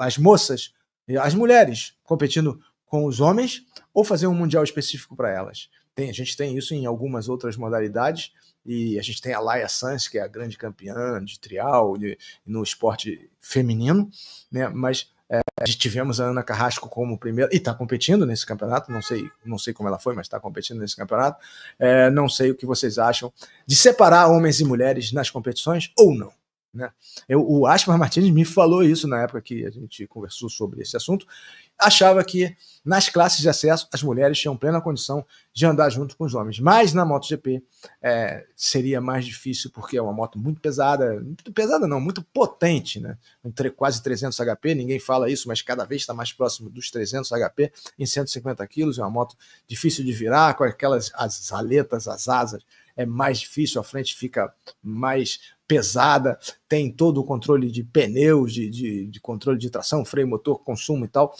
as moças, as mulheres competindo com os homens ou fazer um Mundial específico para elas? Tem, a gente tem isso em algumas outras modalidades, e a gente tem a Laia Sanz, que é a grande campeã de trial de, no esporte feminino, né? Mas é, tivemos a Ana Carrasco como primeira, e está competindo nesse campeonato, não sei, não sei como ela foi, mas está competindo nesse campeonato. É, não sei o que vocês acham de separar homens e mulheres nas competições ou não. Né? Eu, o Aspar Martins me falou isso na época que a gente conversou sobre esse assunto. Achava que nas classes de acesso as mulheres tinham plena condição de andar junto com os homens, mas na MotoGP é, seria mais difícil porque é uma moto muito pesada, muito pesada não, muito potente, né? Entre quase 300 HP, ninguém fala isso, mas cada vez está mais próximo dos 300 HP em 150 quilos, é uma moto difícil de virar com aquelas as aletas, as asas é mais difícil, a frente fica mais pesada, tem todo o controle de pneus, de, de, de controle de tração, freio, motor, consumo e tal.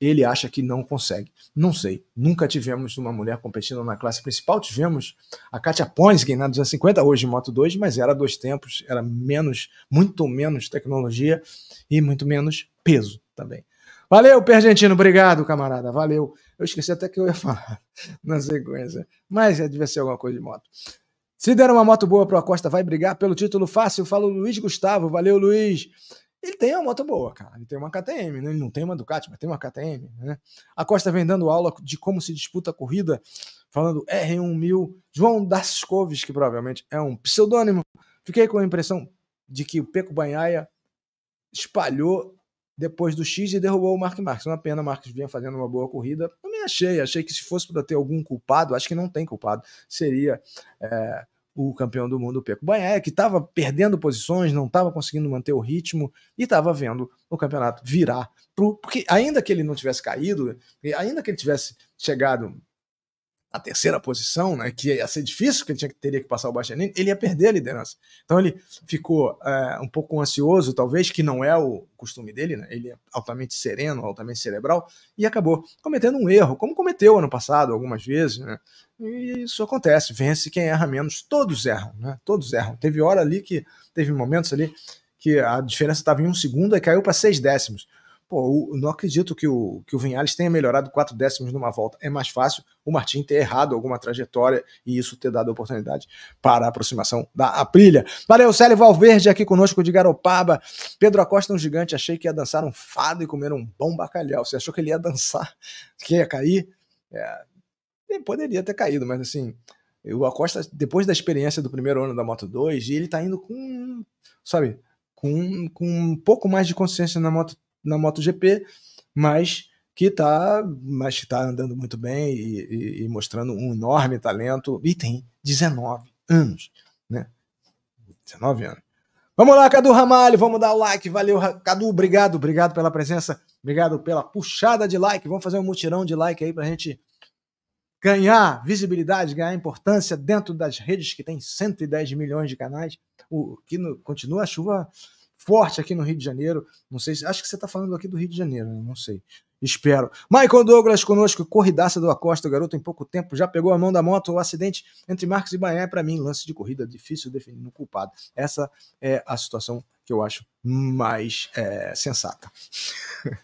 Ele acha que não consegue. Não sei. Nunca tivemos uma mulher competindo na classe principal. Tivemos a Katia Ponskin na 250, hoje Moto 2, mas era dois tempos, era menos, muito menos tecnologia e muito menos peso também. Valeu, Pergentino, obrigado, camarada, valeu. Eu esqueci até que eu ia falar na sequência, mas é, devia ser alguma coisa de moto. Se der uma moto boa pro Acosta, vai brigar pelo título fácil. Fala o Luiz Gustavo. Valeu, Luiz. Ele tem uma moto boa, cara. Ele tem uma KTM, né? Ele não tem uma Ducati, mas tem uma KTM, né? Costa vem dando aula de como se disputa a corrida, falando R1000. João Dascoves, que provavelmente é um pseudônimo. Fiquei com a impressão de que o Peco Banhaia espalhou depois do X e derrubou o Mark Marques. Uma pena, o Marques vinha fazendo uma boa corrida. Também achei, achei que se fosse para ter algum culpado, acho que não tem culpado, seria é, o campeão do mundo, o Peco Banhaia, que estava perdendo posições, não estava conseguindo manter o ritmo e estava vendo o campeonato virar. Pro, porque ainda que ele não tivesse caído, ainda que ele tivesse chegado a terceira posição, né, que ia ser difícil, que ele tinha, teria que passar o Bastianini, ele ia perder a liderança. Então ele ficou é, um pouco ansioso, talvez, que não é o costume dele, né? ele é altamente sereno, altamente cerebral, e acabou cometendo um erro, como cometeu ano passado algumas vezes. Né? E isso acontece, vence quem erra menos, todos erram, né? todos erram. Teve hora ali que, teve momentos ali que a diferença estava em um segundo e caiu para seis décimos. Pô, eu não acredito que o, que o Vinhales tenha melhorado quatro décimos numa volta. É mais fácil o Martin ter errado alguma trajetória e isso ter dado oportunidade para a aproximação da Aprilia. Valeu, Célio Valverde aqui conosco de Garopaba. Pedro Acosta é um gigante, achei que ia dançar um fado e comer um bom bacalhau. Você achou que ele ia dançar, que ia cair? É, ele poderia ter caído, mas assim, o Acosta, depois da experiência do primeiro ano da Moto 2, ele tá indo com, sabe, com, com um pouco mais de consciência na Moto na MotoGP, mas que está mas que tá andando muito bem e, e, e, mostrando um enorme talento. E tem 19 anos, né? 19 anos. Vamos lá, Cadu Ramalho, vamos dar o like. Valeu, Cadu, obrigado, obrigado pela presença, obrigado pela puxada de like. Vamos fazer um mutirão de like aí para a gente ganhar visibilidade, ganhar importância dentro das redes que tem 110 milhões de canais, o que no, continua a chuva forte aqui no Rio de Janeiro. Não sei, acho que você está falando aqui do Rio de Janeiro, né? não sei. Espero. Michael Douglas conosco, corridaça do Acosta, o garoto em pouco tempo já pegou a mão da moto. O acidente entre Marcos e Bahia é, para mim, lance de corrida, difícil definir o culpado. Essa é a situação que eu acho mais é, sensata.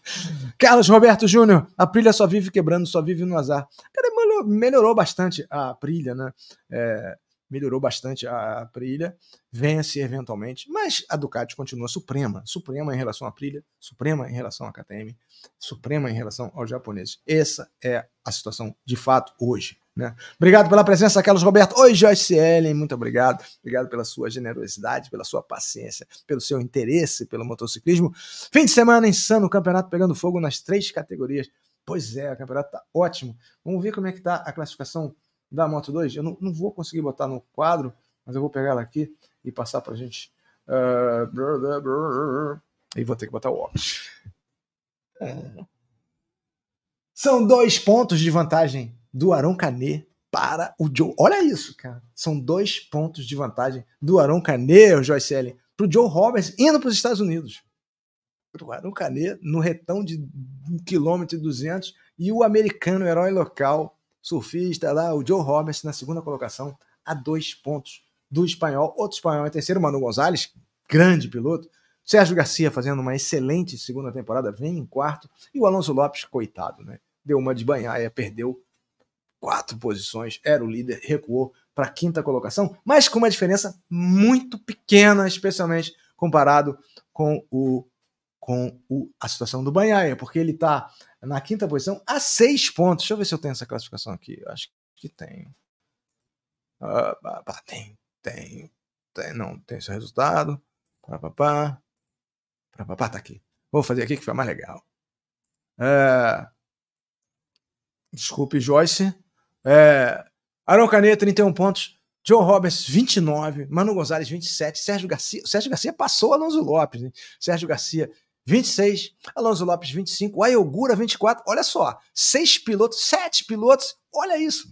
Carlos Roberto Júnior, a trilha só vive quebrando, só vive no azar. Cara, melhorou bastante a trilha, né? É, melhorou bastante a, a Prilha, vence eventualmente, mas a Ducati continua suprema, suprema em relação à Prilha, suprema em relação à KTM, suprema em relação aos japoneses. Essa é a situação de fato hoje. Né? Obrigado pela presença, Carlos Roberto. Oi, Joyce Ellen, muito obrigado. Obrigado pela sua generosidade, pela sua paciência, pelo seu interesse pelo motociclismo. Fim de semana insano, o campeonato pegando fogo nas três categorias. Pois é, o campeonato tá ótimo. Vamos ver como é que tá a classificação da Moto 2. Eu não, não vou conseguir botar no quadro, mas eu vou pegar ela aqui e passar para a gente. Uh, e vou ter que botar o óculos. É. São dois pontos de vantagem do Aron Canet para o Joe. Olha isso, cara. São dois pontos de vantagem do Aron Canet, o Joyce Ellen, para o Joe Roberts indo para os Estados Unidos. O Aron Canet no retão de 1,2 km e 200 e o americano, herói local, surfista lá, o Joe Roberts, na segunda colocação, a dois pontos do espanhol. Outro espanhol em é terceiro, Manu Gonzalez, grande piloto. Sérgio Garcia fazendo uma excelente segunda temporada, vem em quarto. E o Alonso Lopes, coitado, né? Deu uma de banhaia, perdeu quatro posições, era o líder, recuou para a quinta colocação, mas com uma diferença muito pequena, especialmente comparado com o com o, a situação do Banhaia, porque ele está na quinta posição a seis pontos. Deixa eu ver se eu tenho essa classificação aqui. Eu acho que tenho. Ah, tem, tem, tem, não, tem esse resultado. Pá, pá, pá. Pá, pá, tá aqui. Vou fazer aqui que foi mais legal. É... Desculpe, Joyce. É... Arão Caneta, 31 pontos. John Roberts, 29. Manu Gonzalez, 27. Sérgio Garcia. Sérgio Garcia passou Alonso Lopes. Hein? Sérgio Garcia, 26, Alonso Lopes 25, Ayogura 24. Olha só, seis pilotos, sete pilotos, olha isso.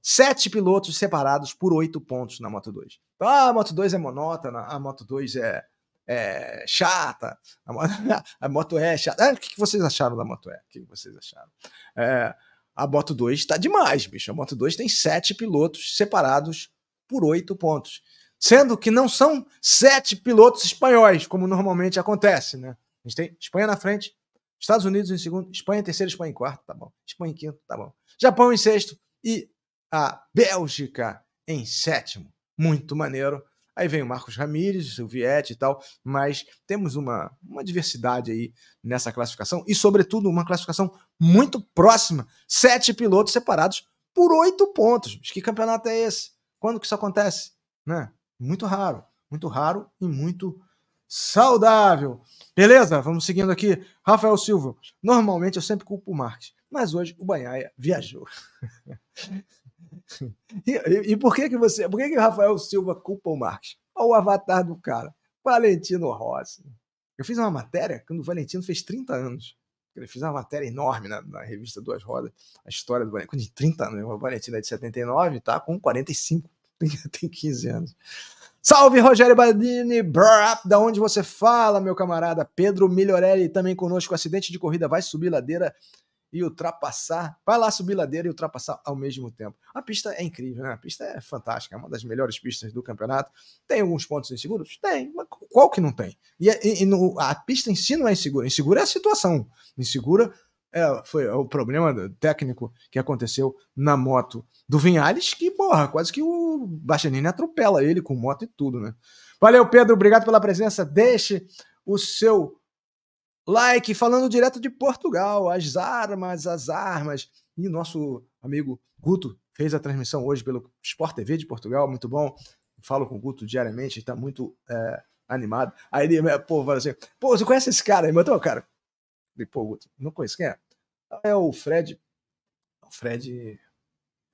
Sete pilotos separados por oito pontos na Moto 2. ah, então, a Moto 2 é monótona, a Moto 2 é, é chata, a moto, a moto é chata. Ah, o que vocês acharam da Moto E? O que vocês acharam? É, a Moto 2 está demais, bicho. A Moto 2 tem sete pilotos separados por oito pontos sendo que não são sete pilotos espanhóis, como normalmente acontece, né? A gente tem Espanha na frente, Estados Unidos em segundo, Espanha em terceiro, Espanha em quarto, tá bom. Espanha em quinto, tá bom. Japão em sexto e a Bélgica em sétimo. Muito maneiro. Aí vem o Marcos Ramírez, o Viet e tal, mas temos uma, uma diversidade aí nessa classificação e, sobretudo, uma classificação muito próxima. Sete pilotos separados por oito pontos. Mas que campeonato é esse? Quando que isso acontece? Né? Muito raro, muito raro e muito saudável. Beleza? Vamos seguindo aqui. Rafael Silva. Normalmente eu sempre culpo o Marx, mas hoje o Banhaia viajou. e, e, e, por que que você, por que que Rafael Silva culpa o Marx? Olha o avatar do cara, Valentino Rossi. Eu fiz uma matéria quando o Valentino fez 30 anos. Eu fiz uma matéria enorme na, na revista Duas Rodas, a história do Valentino. De 30 anos, né? o Valentino é de 79 tá com 45 tem, 15 anos. Salve, Rogério Badini, da onde você fala, meu camarada? Pedro Migliorelli também conosco. Acidente de corrida vai subir ladeira e ultrapassar. Vai lá subir ladeira e ultrapassar ao mesmo tempo. A pista é incrível, né? A pista é fantástica, é uma das melhores pistas do campeonato. Tem alguns pontos inseguros? Tem, mas qual que não tem? E, é, e, e no, a pista em si não é insegura. Insegura é a situação. Insegura é, foi o problema técnico que aconteceu na moto do Vinhares, que, porra, quase que o Bastianini atropela ele com moto e tudo, né? Valeu, Pedro, obrigado pela presença. Deixe o seu like falando direto de Portugal. As armas, as armas. E nosso amigo Guto fez a transmissão hoje pelo Sport TV de Portugal, muito bom. Falo com o Guto diariamente, está muito é, animado. Aí ele, pô, fala assim: pô, você conhece esse cara? Aí, meu, cara, de Paul Não conheço quem é. É o Fred. É o Fred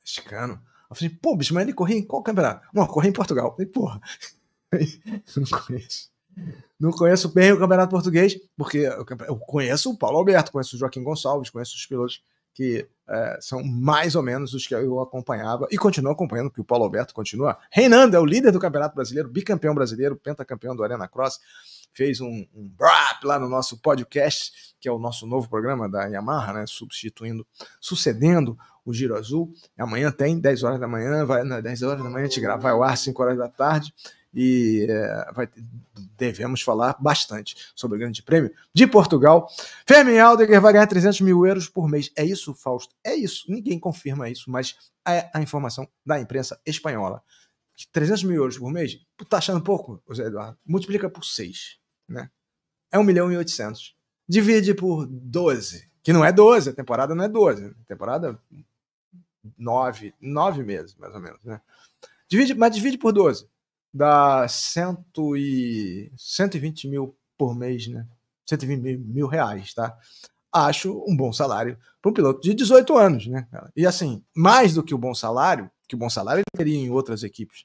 mexicano. Eu falei, pô, bicho, mas ele corria em qual campeonato? Não, corria em Portugal. falei, porra, não conheço. Não conheço bem o campeonato português, porque eu conheço o Paulo Alberto, conheço o Joaquim Gonçalves, conheço os pilotos que é, são mais ou menos os que eu acompanhava e continuo acompanhando, porque o Paulo Alberto continua. Reinando é o líder do Campeonato Brasileiro, bicampeão brasileiro, pentacampeão do Arena Cross, fez um, um lá no nosso podcast, que é o nosso novo programa da Yamaha, né, substituindo, sucedendo o Giro Azul. amanhã tem, 10 horas da manhã, vai, não, 10 horas da manhã a gente grava, vai ao ar, 5 horas da tarde e é, vai, devemos falar bastante sobre o Grande Prêmio de Portugal. Fermin Aldeguer vai ganhar 300 mil euros por mês. É isso, Fausto? É isso. Ninguém confirma isso, mas é a informação da imprensa espanhola. 300 mil euros por mês? Tá achando pouco, José Eduardo? Multiplica por 6, né? É 1 milhão e 800. Divide por 12, que não é 12, a temporada não é 12. A temporada 9, 9 meses, mais ou menos, né? Divide, mas divide por 12 dá cento e, 120 mil por mês, né? 120 mil, mil reais, tá? Acho um bom salário para um piloto de 18 anos, né? E assim, mais do que o bom salário, que o bom salário ele teria em outras equipes,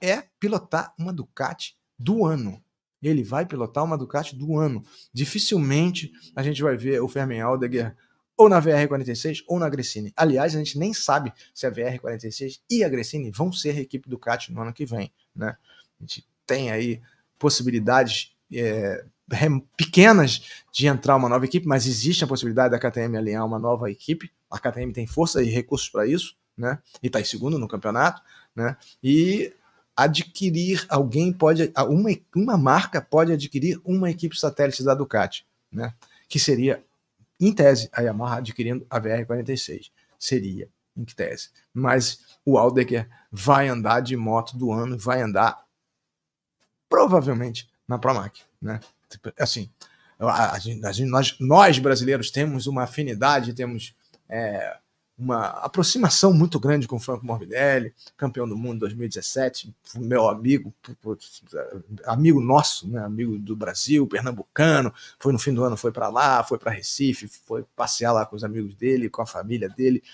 é pilotar uma Ducati do ano. Ele vai pilotar uma Ducati do ano. Dificilmente a gente vai ver o Fermin Aldeguer ou na VR46 ou na Gresini. Aliás, a gente nem sabe se a VR46 e a Gresini vão ser a equipe Ducati no ano que vem. Né? A gente tem aí possibilidades é, pequenas de entrar uma nova equipe, mas existe a possibilidade da KTM alinhar uma nova equipe. A KTM tem força e recursos para isso, né? E está em segundo no campeonato, né? E adquirir alguém pode uma, uma marca pode adquirir uma equipe satélite da Ducati, né? Que seria em tese a Yamaha adquirindo a VR46 seria em tese. Mas o Aldecker vai andar de moto do ano, vai andar provavelmente na Promac, né? Tipo, assim, a, a, a, nós, nós brasileiros temos uma afinidade, temos é, uma aproximação muito grande com o Franco Morbidelli, campeão do mundo 2017, meu amigo, amigo nosso, né, amigo do Brasil, pernambucano, foi no fim do ano, foi para lá, foi para Recife, foi passear lá com os amigos dele, com a família dele,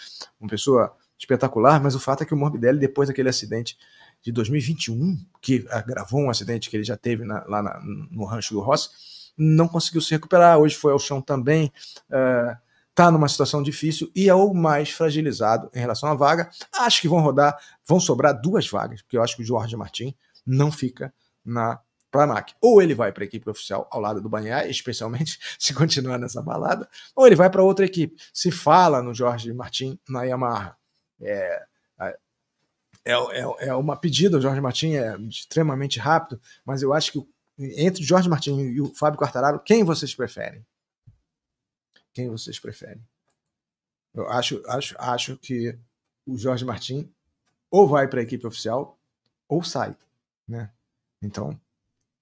uma pessoa espetacular, mas o fato é que o Morbidelli, depois daquele acidente de 2021, que agravou ah, um acidente que ele já teve na, lá na, no rancho do Ross, não conseguiu se recuperar, hoje foi ao chão também, uh, está numa situação difícil e é o mais fragilizado em relação à vaga. Acho que vão rodar, vão sobrar duas vagas, porque eu acho que o Jorge Martin não fica na Pramac. Ou ele vai para a equipe oficial ao lado do Banhar, especialmente se continuar nessa balada, ou ele vai para outra equipe. Se fala no Jorge Martin na Yamaha. É, é, é, é uma pedida, o Jorge Martin é extremamente rápido, mas eu acho que entre o Jorge Martin e o Fábio Quartararo, quem vocês preferem? Quem vocês preferem? Eu acho, acho, acho que o Jorge Martin ou vai para a equipe oficial ou sai, né? Então,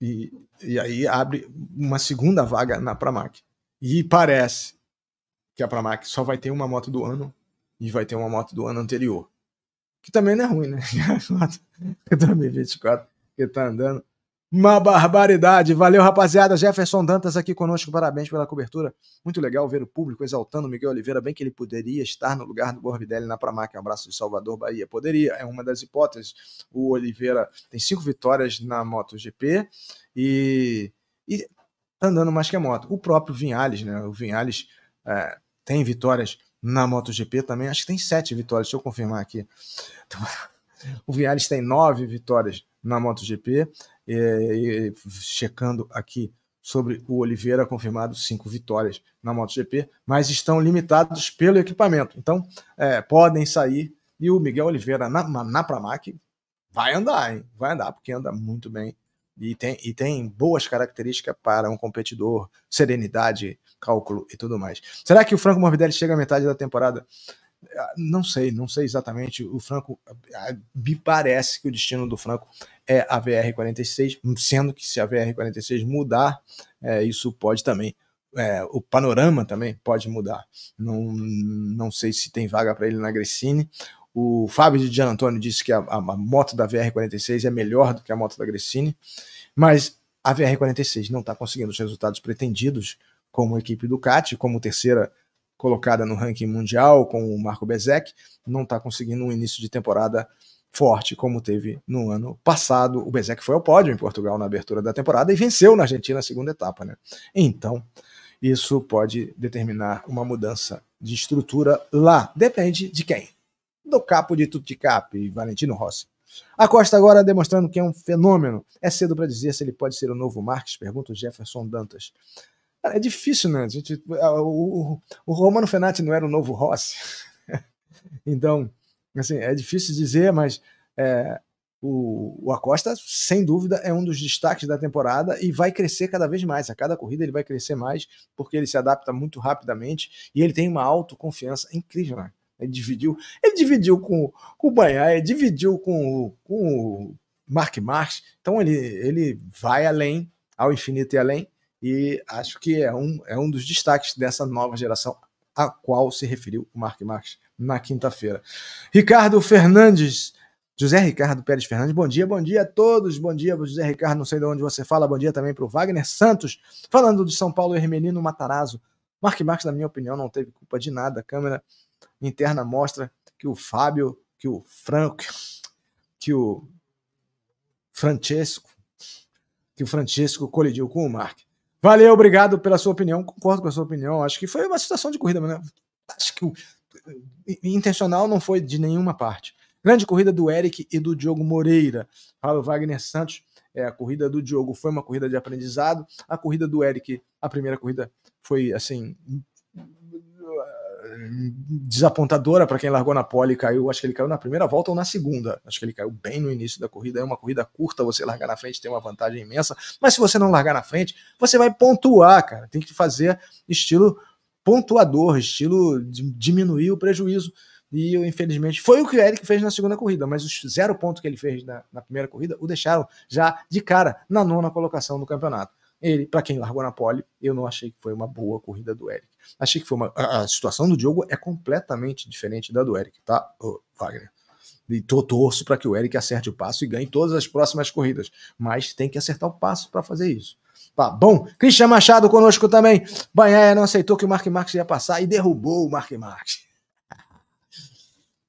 e, e aí abre uma segunda vaga na Pramac. E parece que a Pramac só vai ter uma moto do ano e vai ter uma moto do ano anterior. Que também não é ruim, né? A moto 2024 que tá andando uma barbaridade. Valeu, rapaziada. Jefferson Dantas aqui conosco. Parabéns pela cobertura. Muito legal ver o público exaltando o Miguel Oliveira, bem que ele poderia estar no lugar do Morbidelli na Pramac. Um abraço de Salvador, Bahia. Poderia, é uma das hipóteses. O Oliveira tem cinco vitórias na MotoGP e, e tá andando mais que a moto. O próprio Vinhales, né? O Vinhales é, tem vitórias na MotoGP também. Acho que tem sete vitórias, deixa eu confirmar aqui. Então, o Vinhales tem nove vitórias na MotoGP é, checando aqui sobre o Oliveira, confirmado cinco vitórias na MotoGP, mas estão limitados pelo equipamento. Então, é, podem sair. E o Miguel Oliveira na, na Pramac vai andar, hein? Vai andar, porque anda muito bem. E tem, e tem boas características para um competidor, serenidade, cálculo e tudo mais. Será que o Franco Morbidelli chega à metade da temporada? Ah, não sei, não sei exatamente. O Franco, ah, me parece que o destino do Franco é a VR46, sendo que se a VR46 mudar, é, isso pode também. É, o panorama também pode mudar. Não, não sei se tem vaga para ele na Grecine. O Fábio de Gian Antônio disse que a, a, a moto da VR46 é melhor do que a moto da Grecine, mas a VR46 não está conseguindo os resultados pretendidos como equipe Ducati, como terceira colocada no ranking mundial com o Marco Bezek, não está conseguindo um início de temporada forte como teve no ano passado. O Bezek foi ao pódio em Portugal na abertura da temporada e venceu na Argentina na segunda etapa. Né? Então, isso pode determinar uma mudança de estrutura lá. Depende de quem? Do capo de Tuticap e Valentino Rossi. A Costa agora demonstrando que é um fenômeno. É cedo para dizer se ele pode ser o novo Marques? Pergunta o Jefferson Dantas. Cara, é difícil, né? A gente, o, o, o Romano Fenati não era o novo Rossi. então, Assim, é difícil dizer, mas é, o, o, Acosta, sem dúvida, é um dos destaques da temporada e vai crescer cada vez mais. A cada corrida ele vai crescer mais, porque ele se adapta muito rapidamente e ele tem uma autoconfiança incrível, né? Ele dividiu, ele dividiu com, com o Banhaia, dividiu com, com o Mark Marx. Então ele, ele vai além, ao infinito e além, e acho que é um, é um dos destaques dessa nova geração a qual se referiu o Mark Marx na quinta-feira. Ricardo Fernandes. José Ricardo Pérez Fernandes, bom dia, bom dia a todos, bom dia, José Ricardo, não sei de onde você fala, bom dia também para o Wagner Santos, falando de São Paulo, Hermenino Matarazzo, Mark Marques, na minha opinião, não teve culpa de nada, a câmera interna mostra que o Fábio, que o Franco, que o Francesco, que o Francesco colidiu com o Mark. Valeu, obrigado pela sua opinião, concordo com a sua opinião, acho que foi uma situação de corrida, mas é, acho que o intencional não foi de nenhuma parte. Grande corrida do Eric e do Diogo Moreira. Fala o Wagner Santos, é, a corrida do Diogo foi uma corrida de aprendizado. A corrida do Eric, a primeira corrida foi assim desapontadora para quem largou na pole e caiu. Acho que ele caiu na primeira volta ou na segunda. Acho que ele caiu bem no início da corrida. É uma corrida curta, você largar na frente tem uma vantagem imensa. Mas se você não largar na frente, você vai pontuar, cara. Tem que fazer estilo pontuador, estilo diminuir o prejuízo. E infelizmente foi o que o Eric fez na segunda corrida, mas os zero pontos que ele fez na, na primeira corrida o deixaram já de cara na nona colocação do campeonato. Ele, para quem largou na pole, eu não achei que foi uma boa corrida do Eric. Achei que foi uma. A, a situação do Diogo é completamente diferente da do Eric, tá, oh, Wagner? E tô, torço para que o Eric acerte o passo e ganhe todas as próximas corridas, mas tem que acertar o passo para fazer isso. Tá bom? Cristian Machado conosco também. Banhaia não aceitou que o Mark Marx ia passar e derrubou o Mark Marx.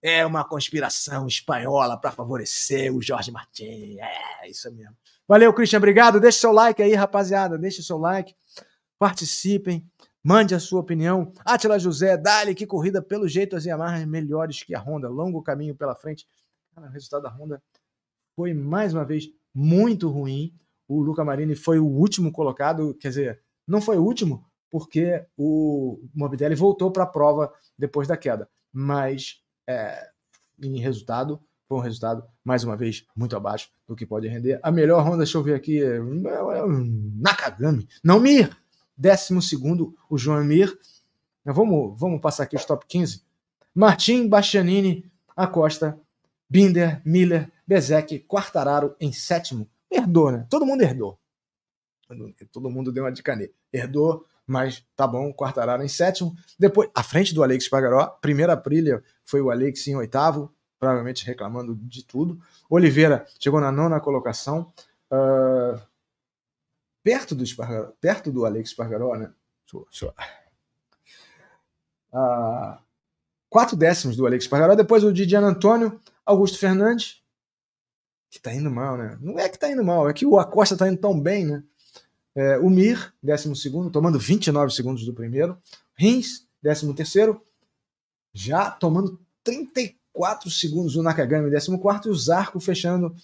É uma conspiração espanhola para favorecer o Jorge Martins. É, isso mesmo. Valeu, Cristian. Obrigado. Deixe seu like aí, rapaziada. Deixe seu like. Participem. Mande a sua opinião. Atila José, dale que corrida pelo jeito as Yamahas é melhores que a Honda. Longo caminho pela frente. Cara, o resultado da Honda foi mais uma vez muito ruim o Luca Marini foi o último colocado, quer dizer, não foi o último, porque o Morbidelli voltou para a prova depois da queda. Mas, é, em resultado, foi um resultado, mais uma vez, muito abaixo do que pode render. A melhor Honda, deixa eu ver aqui, é Nakagami. Não, Mir! Décimo segundo, o João Mir. Vamos, vamos passar aqui os top 15. Martim, Bastianini, Acosta, Binder, Miller, Bezek, Quartararo em sétimo herdou, né? Todo mundo herdou. Todo mundo deu uma de caneta. Herdou, mas tá bom, Quartararo em sétimo. Depois, à frente do Alex Pagaró, primeira prilha foi o Alex em oitavo, provavelmente reclamando de tudo. Oliveira chegou na nona colocação. Uh, perto, do Espargaró, perto do Alex Pargaró, né? Uh, quatro décimos do Alex Pargaró. Depois o Didiano Antônio, Augusto Fernandes, que tá indo mal, né? Não é que tá indo mal, é que o Acosta tá indo tão bem, né? É, o Mir, 12, tomando 29 segundos do primeiro. Rins, 13, já tomando 34 segundos o Nakagami, 14. E o Zarco fechando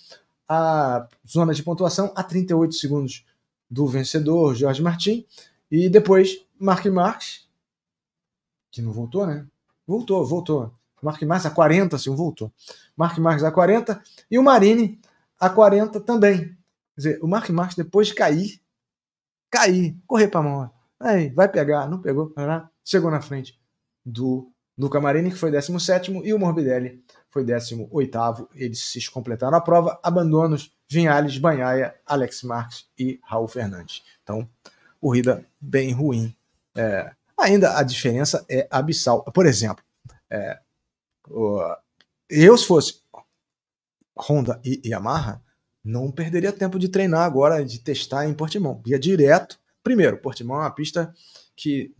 a zona de pontuação a 38 segundos do vencedor, Jorge Martin. E depois, Mark Marques, que não voltou, né? Voltou, voltou. Mark Marques a 40, assim, voltou. Mark Marques a 40 e o Marini a 40 também. Quer dizer, o Mark Marques depois de cair, cair, correr para a mão, aí vai pegar, não pegou, parará, chegou na frente do Luca Marini, que foi 17 e o Morbidelli foi 18º. Eles se completaram a prova, abandonos Vinhales, Banhaia, Alex Marques e Raul Fernandes. Então, corrida bem ruim. É, ainda a diferença é abissal. Por exemplo, é, eu, se fosse Honda e Yamaha, não perderia tempo de treinar agora, de testar em Portimão. Ia direto. Primeiro, Portimão é uma pista que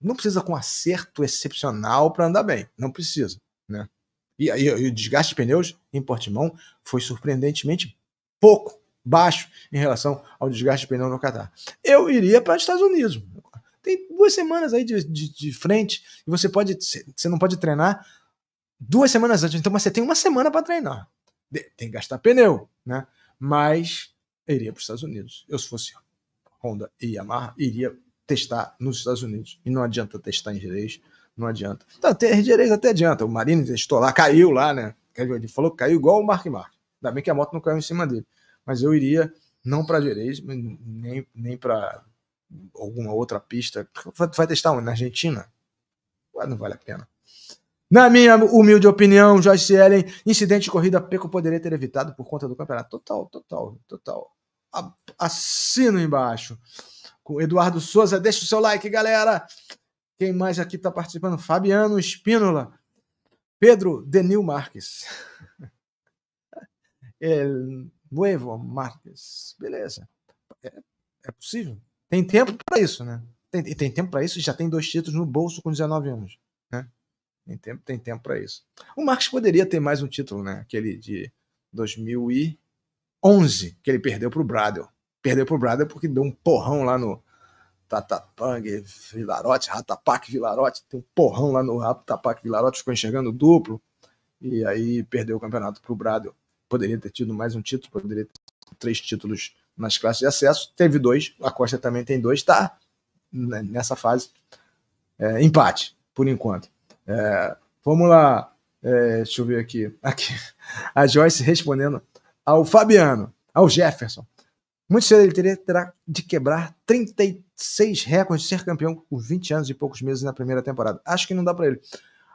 não precisa com acerto excepcional para andar bem. Não precisa, né? E, e, e, o desgaste de pneus em Portimão foi surpreendentemente pouco, baixo, em relação ao desgaste de pneu no Catar. Eu iria para os Estados Unidos. Tem duas semanas aí de, de, de frente e você pode, você não pode treinar duas semanas antes. Então, mas você tem uma semana para treinar. Tem que gastar pneu, né? Mas iria para os Estados Unidos. Eu, se fosse Honda e Yamaha, iria testar nos Estados Unidos. E não adianta testar em Jerez, não adianta. Tá, então, ter Jerez até adianta. O Marini testou lá, caiu lá, né? Ele falou que caiu igual o Mark Mark. Ainda bem que a moto não caiu em cima dele. Mas eu iria não para Jerez, nem, nem para alguma outra pista. Vai testar onde? Na Argentina? Não vale a pena. Na minha humilde opinião, Joyce Ellen, incidente de corrida Peco poderia ter evitado por conta do campeonato. Total, total, total. Assino embaixo. Com Eduardo Souza, deixa o seu like, galera. Quem mais aqui está participando? Fabiano Espínola. Pedro Denil Marques. El Nuevo Marques. Beleza. É, é possível. Tem tempo para isso, né? Tem, tem tempo para isso. Já tem dois títulos no bolso com 19 anos. Tem tempo, tem tempo para isso. O Marcos poderia ter mais um título, né? Aquele de 2011, que ele perdeu para o Bradel. Perdeu para o Bradel porque deu um porrão lá no Tatapang, Vilarote, Ratapak, Vilarote. Tem um porrão lá no Ratapac, Vilarote, ficou enxergando duplo. E aí perdeu o campeonato para o Bradel. Poderia ter tido mais um título, poderia ter três títulos nas classes de acesso. Teve dois, a Costa também tem dois, tá né, nessa fase. É, empate, por enquanto. É, vamos lá, é, deixa eu ver aqui. aqui. A Joyce respondendo ao Fabiano, ao Jefferson. Muito cedo ele teria, terá de quebrar 36 recordes de ser campeão com 20 anos e poucos meses na primeira temporada. Acho que não dá para ele.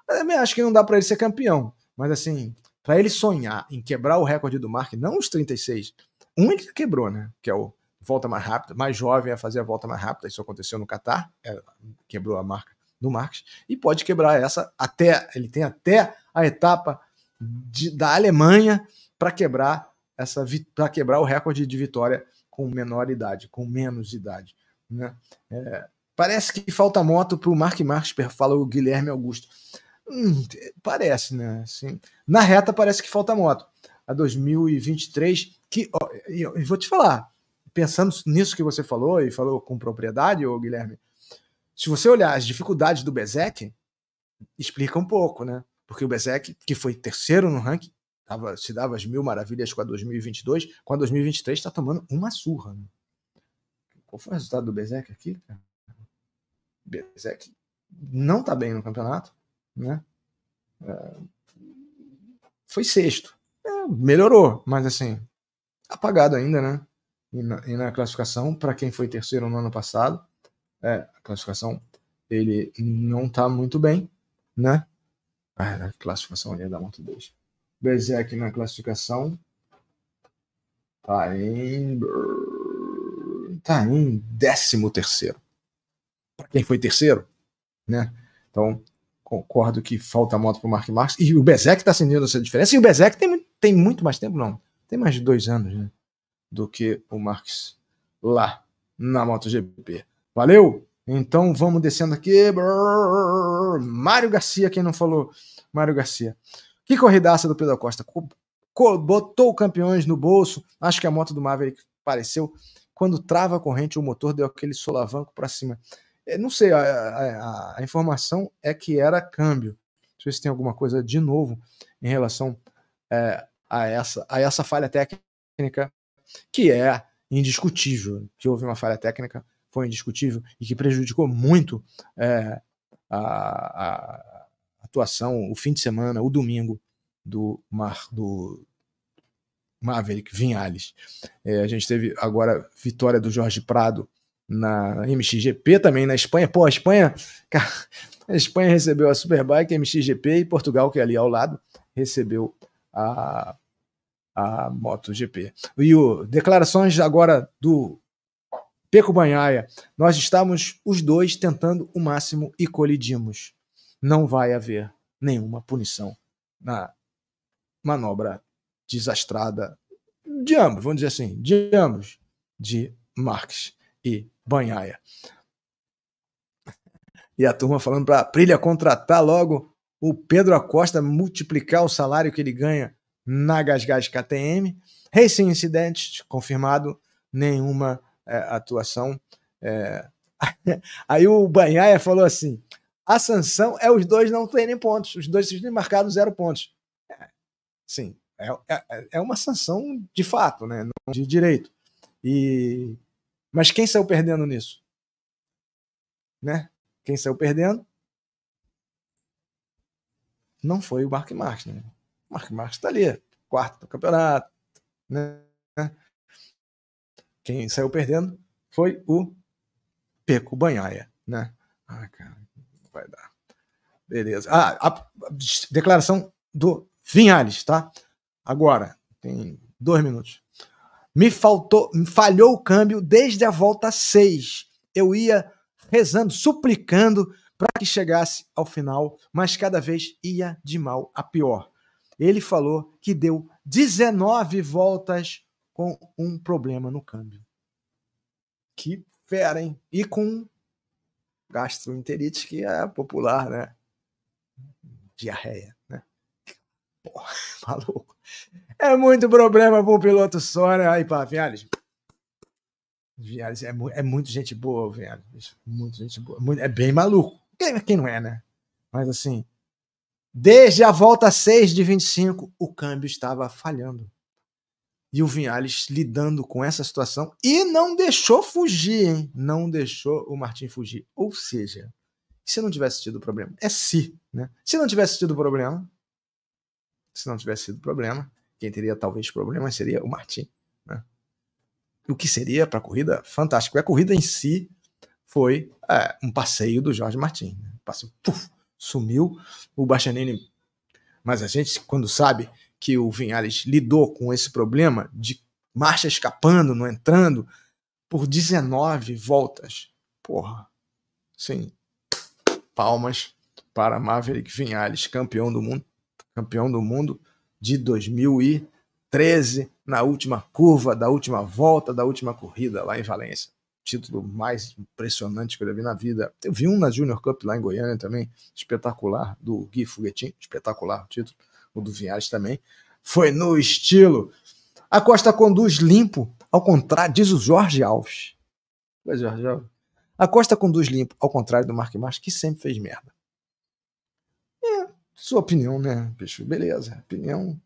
Eu também acho que não dá para ele ser campeão. Mas assim, para ele sonhar em quebrar o recorde do Mark, não os 36, um ele quebrou, né? Que é o volta mais rápida, mais jovem a fazer a volta mais rápida. Isso aconteceu no Catar, é, quebrou a marca do Marx e pode quebrar essa até ele tem até a etapa de, da Alemanha para quebrar essa para quebrar o recorde de vitória com menor idade, com menos idade, né? É, parece que falta moto para o Mark Marx, fala o Guilherme Augusto. Hum, parece, né? Assim, na reta parece que falta moto. A 2023, que ó, eu, eu vou te falar, pensando nisso que você falou e falou com propriedade, o Guilherme, se você olhar as dificuldades do Bezek, explica um pouco, né? Porque o Bezek, que foi terceiro no ranking, tava, se dava as mil maravilhas com a 2022, com a 2023 está tomando uma surra. Né? Qual foi o resultado do Bezek aqui? Bezek não tá bem no campeonato, né? É, foi sexto. É, melhorou, mas assim, apagado ainda, né? E na, e na classificação, para quem foi terceiro no ano passado, é, a classificação ele não tá muito bem, né? Ah, a classificação ali é da Moto 2. Berserk na classificação tá em tá em décimo terceiro. Para quem foi terceiro, né? Então concordo que falta a moto pro Mark Marx e o Berserk tá sentindo essa diferença e o Berserk tem, tem muito mais tempo não, tem mais de dois anos né? do que o Marx lá na MotoGP. Valeu? Então vamos descendo aqui. Mário Garcia, quem não falou? Mário Garcia. Que corridaça do Pedro Costa. Botou campeões no bolso. Acho que a moto do Maverick apareceu Quando trava a corrente, o motor deu aquele solavanco para cima. Eu é, não sei, a, a, a, informação é que era câmbio. eu ver se tem alguma coisa de novo em relação é, a, essa, a essa falha técnica, que é indiscutível que houve uma falha técnica foi indiscutível e que prejudicou muito é, a, a, atuação, o fim de semana, o domingo do, Mar, do Maverick Vinhales. É, a gente teve agora vitória do Jorge Prado na MXGP também na Espanha. Pô, a Espanha, cara, a Espanha recebeu a Superbike, a MXGP e Portugal, que é ali ao lado, recebeu a, a MotoGP. E o, declarações agora do Peco Banhaia, nós estávamos os dois tentando o máximo e colidimos. Não vai haver nenhuma punição na manobra desastrada de ambos, vamos dizer assim, de ambos, de Marx e Banhaia. E a turma falando para a Prilha contratar logo o Pedro Acosta, multiplicar o salário que ele ganha na Gasgás KTM. Racing Incidentes, confirmado, nenhuma é, atuação. É... Aí o Banhaia falou assim: a sanção é os dois não terem pontos, os dois terem marcado zero pontos. É, sim, é, é, é, uma sanção de fato, né? não de direito. E... Mas quem saiu perdendo nisso? Né? Quem saiu perdendo? Não foi o Mark Marques, né? O Mark está ali, quarto do campeonato, né? Quem saiu perdendo foi o Peco Banhaia, né? Ah, cara, vai dar. Beleza. Ah, a, declaração do Vinhares, tá? Agora, tem dois minutos. Me faltou, me falhou o câmbio desde a volta 6. Eu ia rezando, suplicando para que chegasse ao final, mas cada vez ia de mal a pior. Ele falou que deu 19 voltas com um problema no câmbio. Que fera, hein? E com gastroenterite, que é popular, né? Diarreia, né? Porra, maluco. É muito problema para o piloto Sônia. Né? Aí, pá, Viales. Viales é, é muito gente boa, Viales. Muito gente boa. Muito, é bem maluco. Quem, quem não é, né? Mas assim, desde a volta 6 de 25, o câmbio estava falhando. E o Vinhales lidando com essa situação e não deixou fugir, hein? Não deixou o Martim fugir. Ou seja, se não tivesse tido problema? É se, né? Se não tivesse tido problema, se não tivesse tido problema, quem teria talvez problema seria o Martim, né? O que seria para a corrida fantástico. A corrida em si foi é, um passeio do Jorge Martim. Né? Passeio, sumiu. O Bachanini. mas a gente, quando sabe que o Vinhares lidou com esse problema de marcha escapando, não entrando, por 19 voltas. Porra. Sim. Palmas para Maverick Vinhares, campeão do mundo, campeão do mundo de 2013, na última curva, da última volta, da última corrida lá em Valência. Título mais impressionante que eu já vi na vida. Eu vi um na Junior Cup lá em Goiânia também, espetacular, do Gui Foguetin, espetacular o título o do Vinhares também, foi no estilo. A Costa conduz limpo, ao contrário, diz o Jorge Alves. O é, Jorge Alves. A Costa conduz limpo, ao contrário do Mark Marques, que sempre fez merda. É, sua opinião, né, bicho? Beleza, opinião.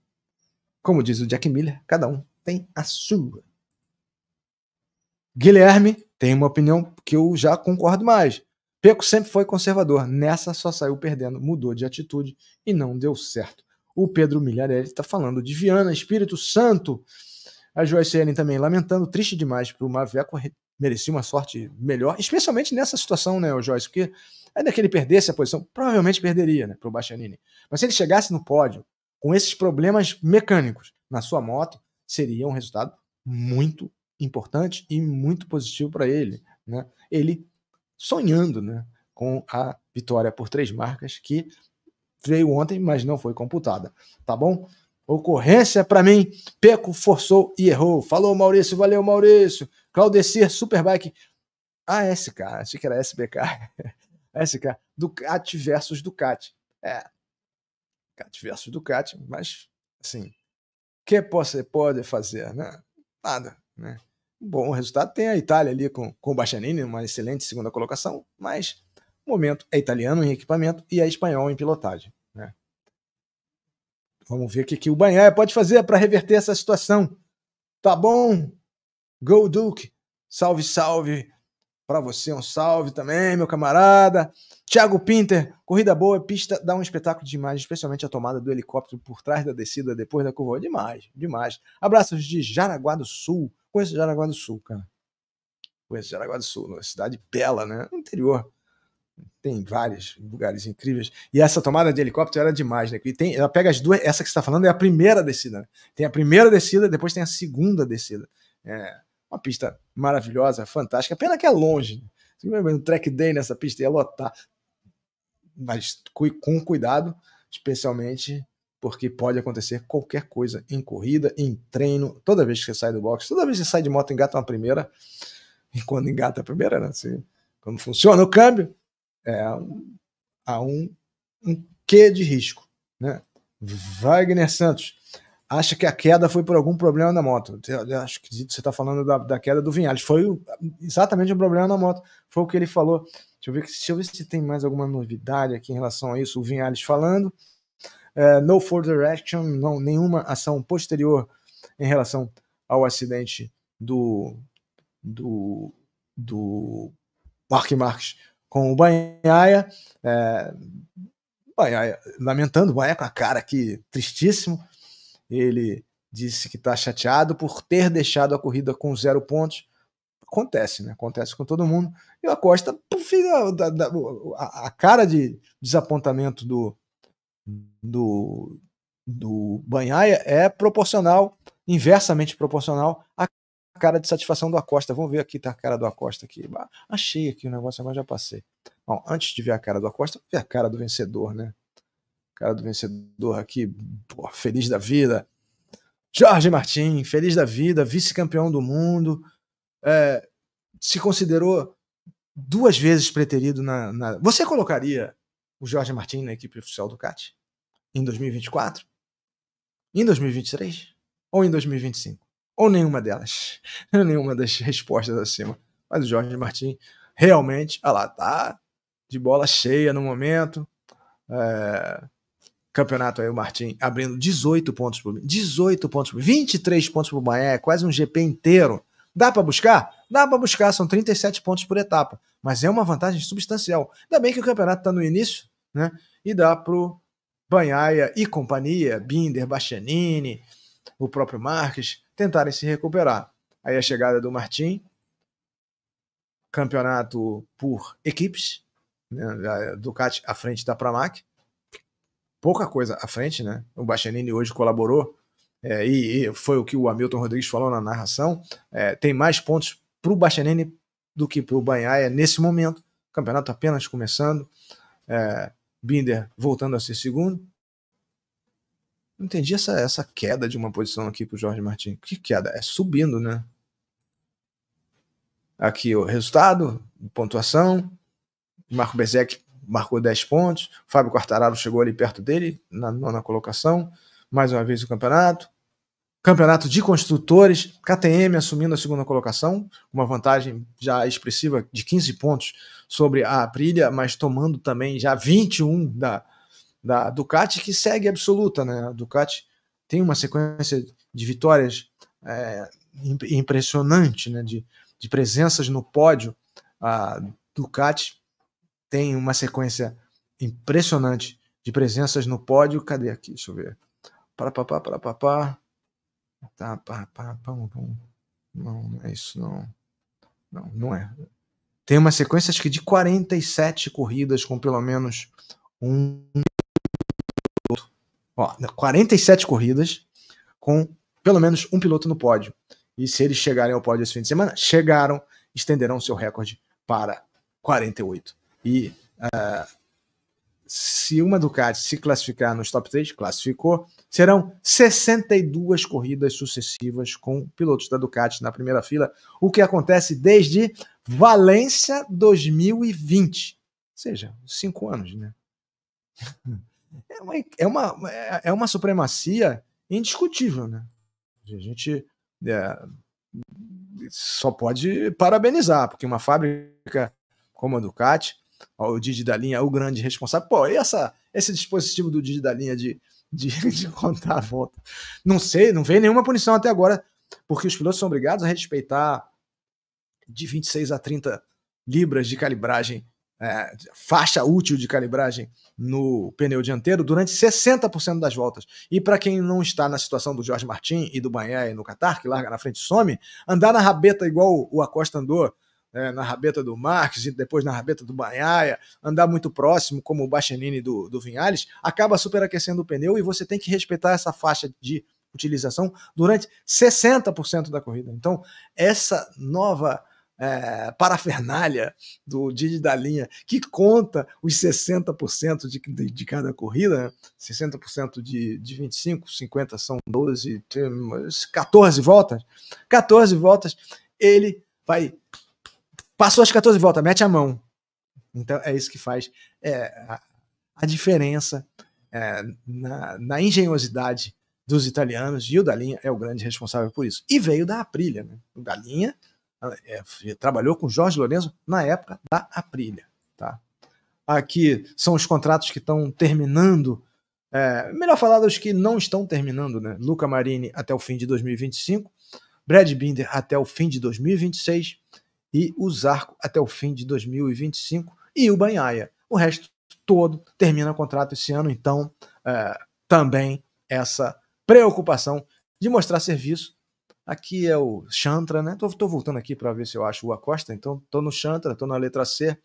Como diz o Jack Miller, cada um tem a sua. Guilherme tem uma opinião que eu já concordo mais. Peco sempre foi conservador, nessa só saiu perdendo, mudou de atitude e não deu certo. O Pedro Milharelli está falando de Viana, Espírito Santo. A Joyce também lamentando, triste demais para o Maveco, merecia uma sorte melhor, especialmente nessa situação, né, o Joyce, porque ainda que ele perdesse a posição, provavelmente perderia, né, para o Bastianini. Mas se ele chegasse no pódio com esses problemas mecânicos na sua moto, seria um resultado muito importante e muito positivo para ele, né? Ele sonhando, né, com a vitória por três marcas que veio ontem, mas não foi computada, tá bom? Ocorrência para mim, Peco forçou e errou. Falou Maurício, valeu Maurício. Claudecir, Superbike. ASK, ah, achei que era SBK. SK, Ducati versus Ducati. É, Ducati versus Ducati, mas assim, o que você pode fazer, né? Nada, né? Bom resultado tem a Itália ali com, com o Bastianini, uma excelente segunda colocação, mas momento, é italiano em equipamento e é espanhol em pilotagem. Né? Vamos ver o que, que o Banhaia pode fazer para reverter essa situação. Tá bom? Go Duke! Salve, salve! Para você, um salve também, meu camarada. Thiago Pinter, corrida boa, pista dá um espetáculo de imagem, especialmente a tomada do helicóptero por trás da descida depois da curva. Demais, demais. Abraços de Jaraguá do Sul. Conheço Jaraguá do Sul, cara. Conheço Jaraguá do Sul, uma cidade bela, né? Interior tem vários lugares incríveis. E essa tomada de helicóptero era demais, né? E tem, ela pega as duas, essa que você está falando é a primeira descida. Né? Tem a primeira descida, depois tem a segunda descida. É uma pista maravilhosa, fantástica. Pena que é longe. Né? Um track day nessa pista ia lotar. Mas com cuidado, especialmente porque pode acontecer qualquer coisa em corrida, em treino, toda vez que você sai do box, toda vez que você sai de moto, engata uma primeira. E quando engata a primeira, né? Você, quando funciona o câmbio, é, há um, um quê de risco. Né? Wagner Santos acha que a queda foi por algum problema na moto. Eu acho que você está falando da, da, queda do Vinhales. Foi exatamente um problema na moto. Foi o que ele falou. Deixa eu, ver, deixa eu ver se tem mais alguma novidade aqui em relação a isso. O Vinhales falando. É, no further action, não, nenhuma ação posterior em relação ao acidente do, do, do Mark Marques com o Banhaia. É, Banhaia lamentando, Banhaia com a cara aqui tristíssimo. Ele disse que está chateado por ter deixado a corrida com zero pontos. Acontece, né? Acontece com todo mundo. E o Acosta fica da, a, a cara de desapontamento do, do, do Banhaia é proporcional, inversamente proporcional à cara de satisfação do Acosta. Vamos ver aqui, tá a cara do Acosta aqui. achei aqui o negócio, mas já passei. Bom, antes de ver a cara do Acosta, ver a cara do vencedor, né? Cara do vencedor aqui, pô, feliz da vida. Jorge Martin, feliz da vida, vice-campeão do mundo. É, se considerou duas vezes preterido na, na, Você colocaria o Jorge Martin na equipe oficial do CAT? Em 2024? Em 2023? Ou em 2025? ou nenhuma delas. nenhuma das respostas acima. Mas o Jorge Martin realmente, olha lá, tá de bola cheia no momento. É, campeonato aí, o Martin abrindo 18 pontos por 18 pontos por 23 pontos por Bahia, é quase um GP inteiro. Dá para buscar? Dá para buscar, são 37 pontos por etapa, mas é uma vantagem substancial. Ainda bem que o campeonato está no início, né? E dá para o Banhaia e companhia, Binder, Bastianini, o próprio Marques, tentarem se recuperar. Aí a chegada do Martim, campeonato por equipes, né? Ducati à frente da Pramac, pouca coisa à frente, né? O Bachanini hoje colaborou é, e, e, foi o que o Hamilton Rodrigues falou na narração. É, tem mais pontos para o Bachanini do que para o Banhaia nesse momento. campeonato apenas começando. É, Binder voltando a ser segundo. Não entendi essa, essa queda de uma posição aqui para o Jorge Martins. Que queda? É subindo, né? Aqui o resultado, pontuação. Marco Bezek marcou 10 pontos. Fábio Quartararo chegou ali perto dele, na nona colocação. Mais uma vez o campeonato. Campeonato de Construtores, KTM assumindo a segunda colocação, uma vantagem já expressiva de 15 pontos sobre a Aprilia, mas tomando também já 21 da, da Ducati, que segue absoluta, né? A Ducati tem uma sequência de vitórias é, impressionante, né? De, de presenças no pódio. A Ducati tem uma sequência impressionante de presenças no pódio. Cadê aqui? Deixa eu ver. Para papá, para papá. Tá, pá, pá, pá, Não, não é isso, não. Não, não é. Tem uma sequência, acho que de 47 corridas com pelo menos um Ó, 47 corridas com pelo menos um piloto no pódio. E se eles chegarem ao pódio esse fim de semana, chegaram, estenderão seu recorde para 48. E uh, se uma Ducati se classificar nos top 3, classificou, serão 62 corridas sucessivas com pilotos da Ducati na primeira fila, o que acontece desde Valência 2020. Ou seja, cinco anos, né? é uma, é uma, é, é uma supremacia indiscutível, né? A gente é, só pode parabenizar, porque uma fábrica como a Ducati, o Didi da linha, é o grande responsável, pô, e essa, esse dispositivo do Didi da linha de, de, de contar a volta? Não sei, não veio nenhuma punição até agora, porque os pilotos são obrigados a respeitar de 26 a 30 libras de calibragem é, faixa útil de calibragem no pneu dianteiro durante 60% das voltas. E para quem não está na situação do Jorge Martin e do Banhé no Qatar, que larga na frente e some, andar na rabeta igual o Acosta andou, é, na rabeta do Marques e depois na rabeta do Banhaia, andar muito próximo, como o Bastianini do, do Vinhales, acaba superaquecendo o pneu e você tem que respeitar essa faixa de utilização durante 60% da corrida. Então, essa nova é, parafernália do Didi da Linha, que conta os 60% de, de, de cada corrida, né? 60% de, de 25, 50 são 12, 14 voltas. 14 voltas, ele vai. Passou as 14 voltas, mete a mão. Então é isso que faz é, a, a, diferença é, na, na, engenhosidade dos italianos e o Dalinha é o grande responsável por isso. E veio da Aprilia, né? O Dalinha é, trabalhou com Jorge Lourenço na época da Aprilia. Tá? Aqui são os contratos que estão terminando. É, melhor falar os que não estão terminando, né? Luca Marini até o fim de 2025, Brad Binder até o fim de 2026 e o Zarco até o fim de 2025 e o Banhaia. O resto todo termina contrato esse ano, então é, também essa preocupação de mostrar serviço Aqui é o chantra, né? Estou voltando aqui para ver se eu acho o Acosta, então estou no chantra, estou na letra C.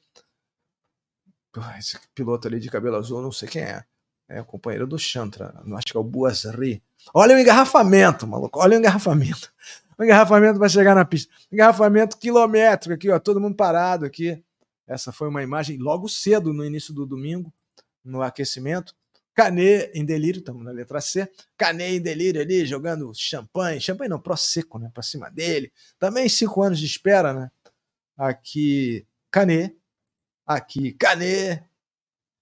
Esse piloto ali de cabelo azul, não sei quem é. É o companheiro do chantra, acho que é o Buasri. Olha o engarrafamento, maluco, olha o engarrafamento. O engarrafamento vai chegar na pista. Engarrafamento quilométrico aqui, ó, todo mundo parado aqui. Essa foi uma imagem logo cedo no início do domingo, no aquecimento. Canê em delírio, estamos na letra C. Canê em delírio ali, jogando champanhe, champanhe não, seco, né, para cima dele. Também cinco anos de espera, né? Aqui, Canê. Aqui, Canê.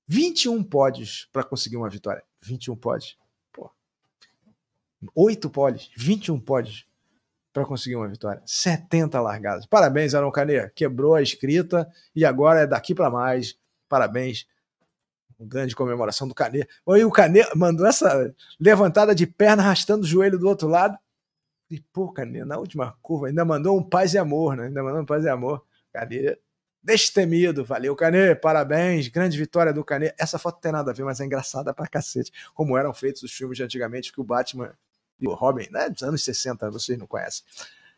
21 podes para conseguir uma vitória. 21 pódios. Pô. 8 pódios, 21 podes para conseguir uma vitória. 70 largadas. Parabéns, Arão Canê. Quebrou a escrita e agora é daqui para mais. Parabéns grande comemoração do Canê. aí o Canê mandou essa levantada de perna arrastando o joelho do outro lado. E, pô, Canê, na última curva, ainda mandou um paz e amor, né? Ainda mandou um paz e amor. Canê, destemido. Valeu, Canê, parabéns. Grande vitória do Canê. Essa foto tem nada a ver, mas é engraçada pra cacete. Como eram feitos os filmes de antigamente que o Batman e o Robin, né? Dos anos 60, vocês não conhecem.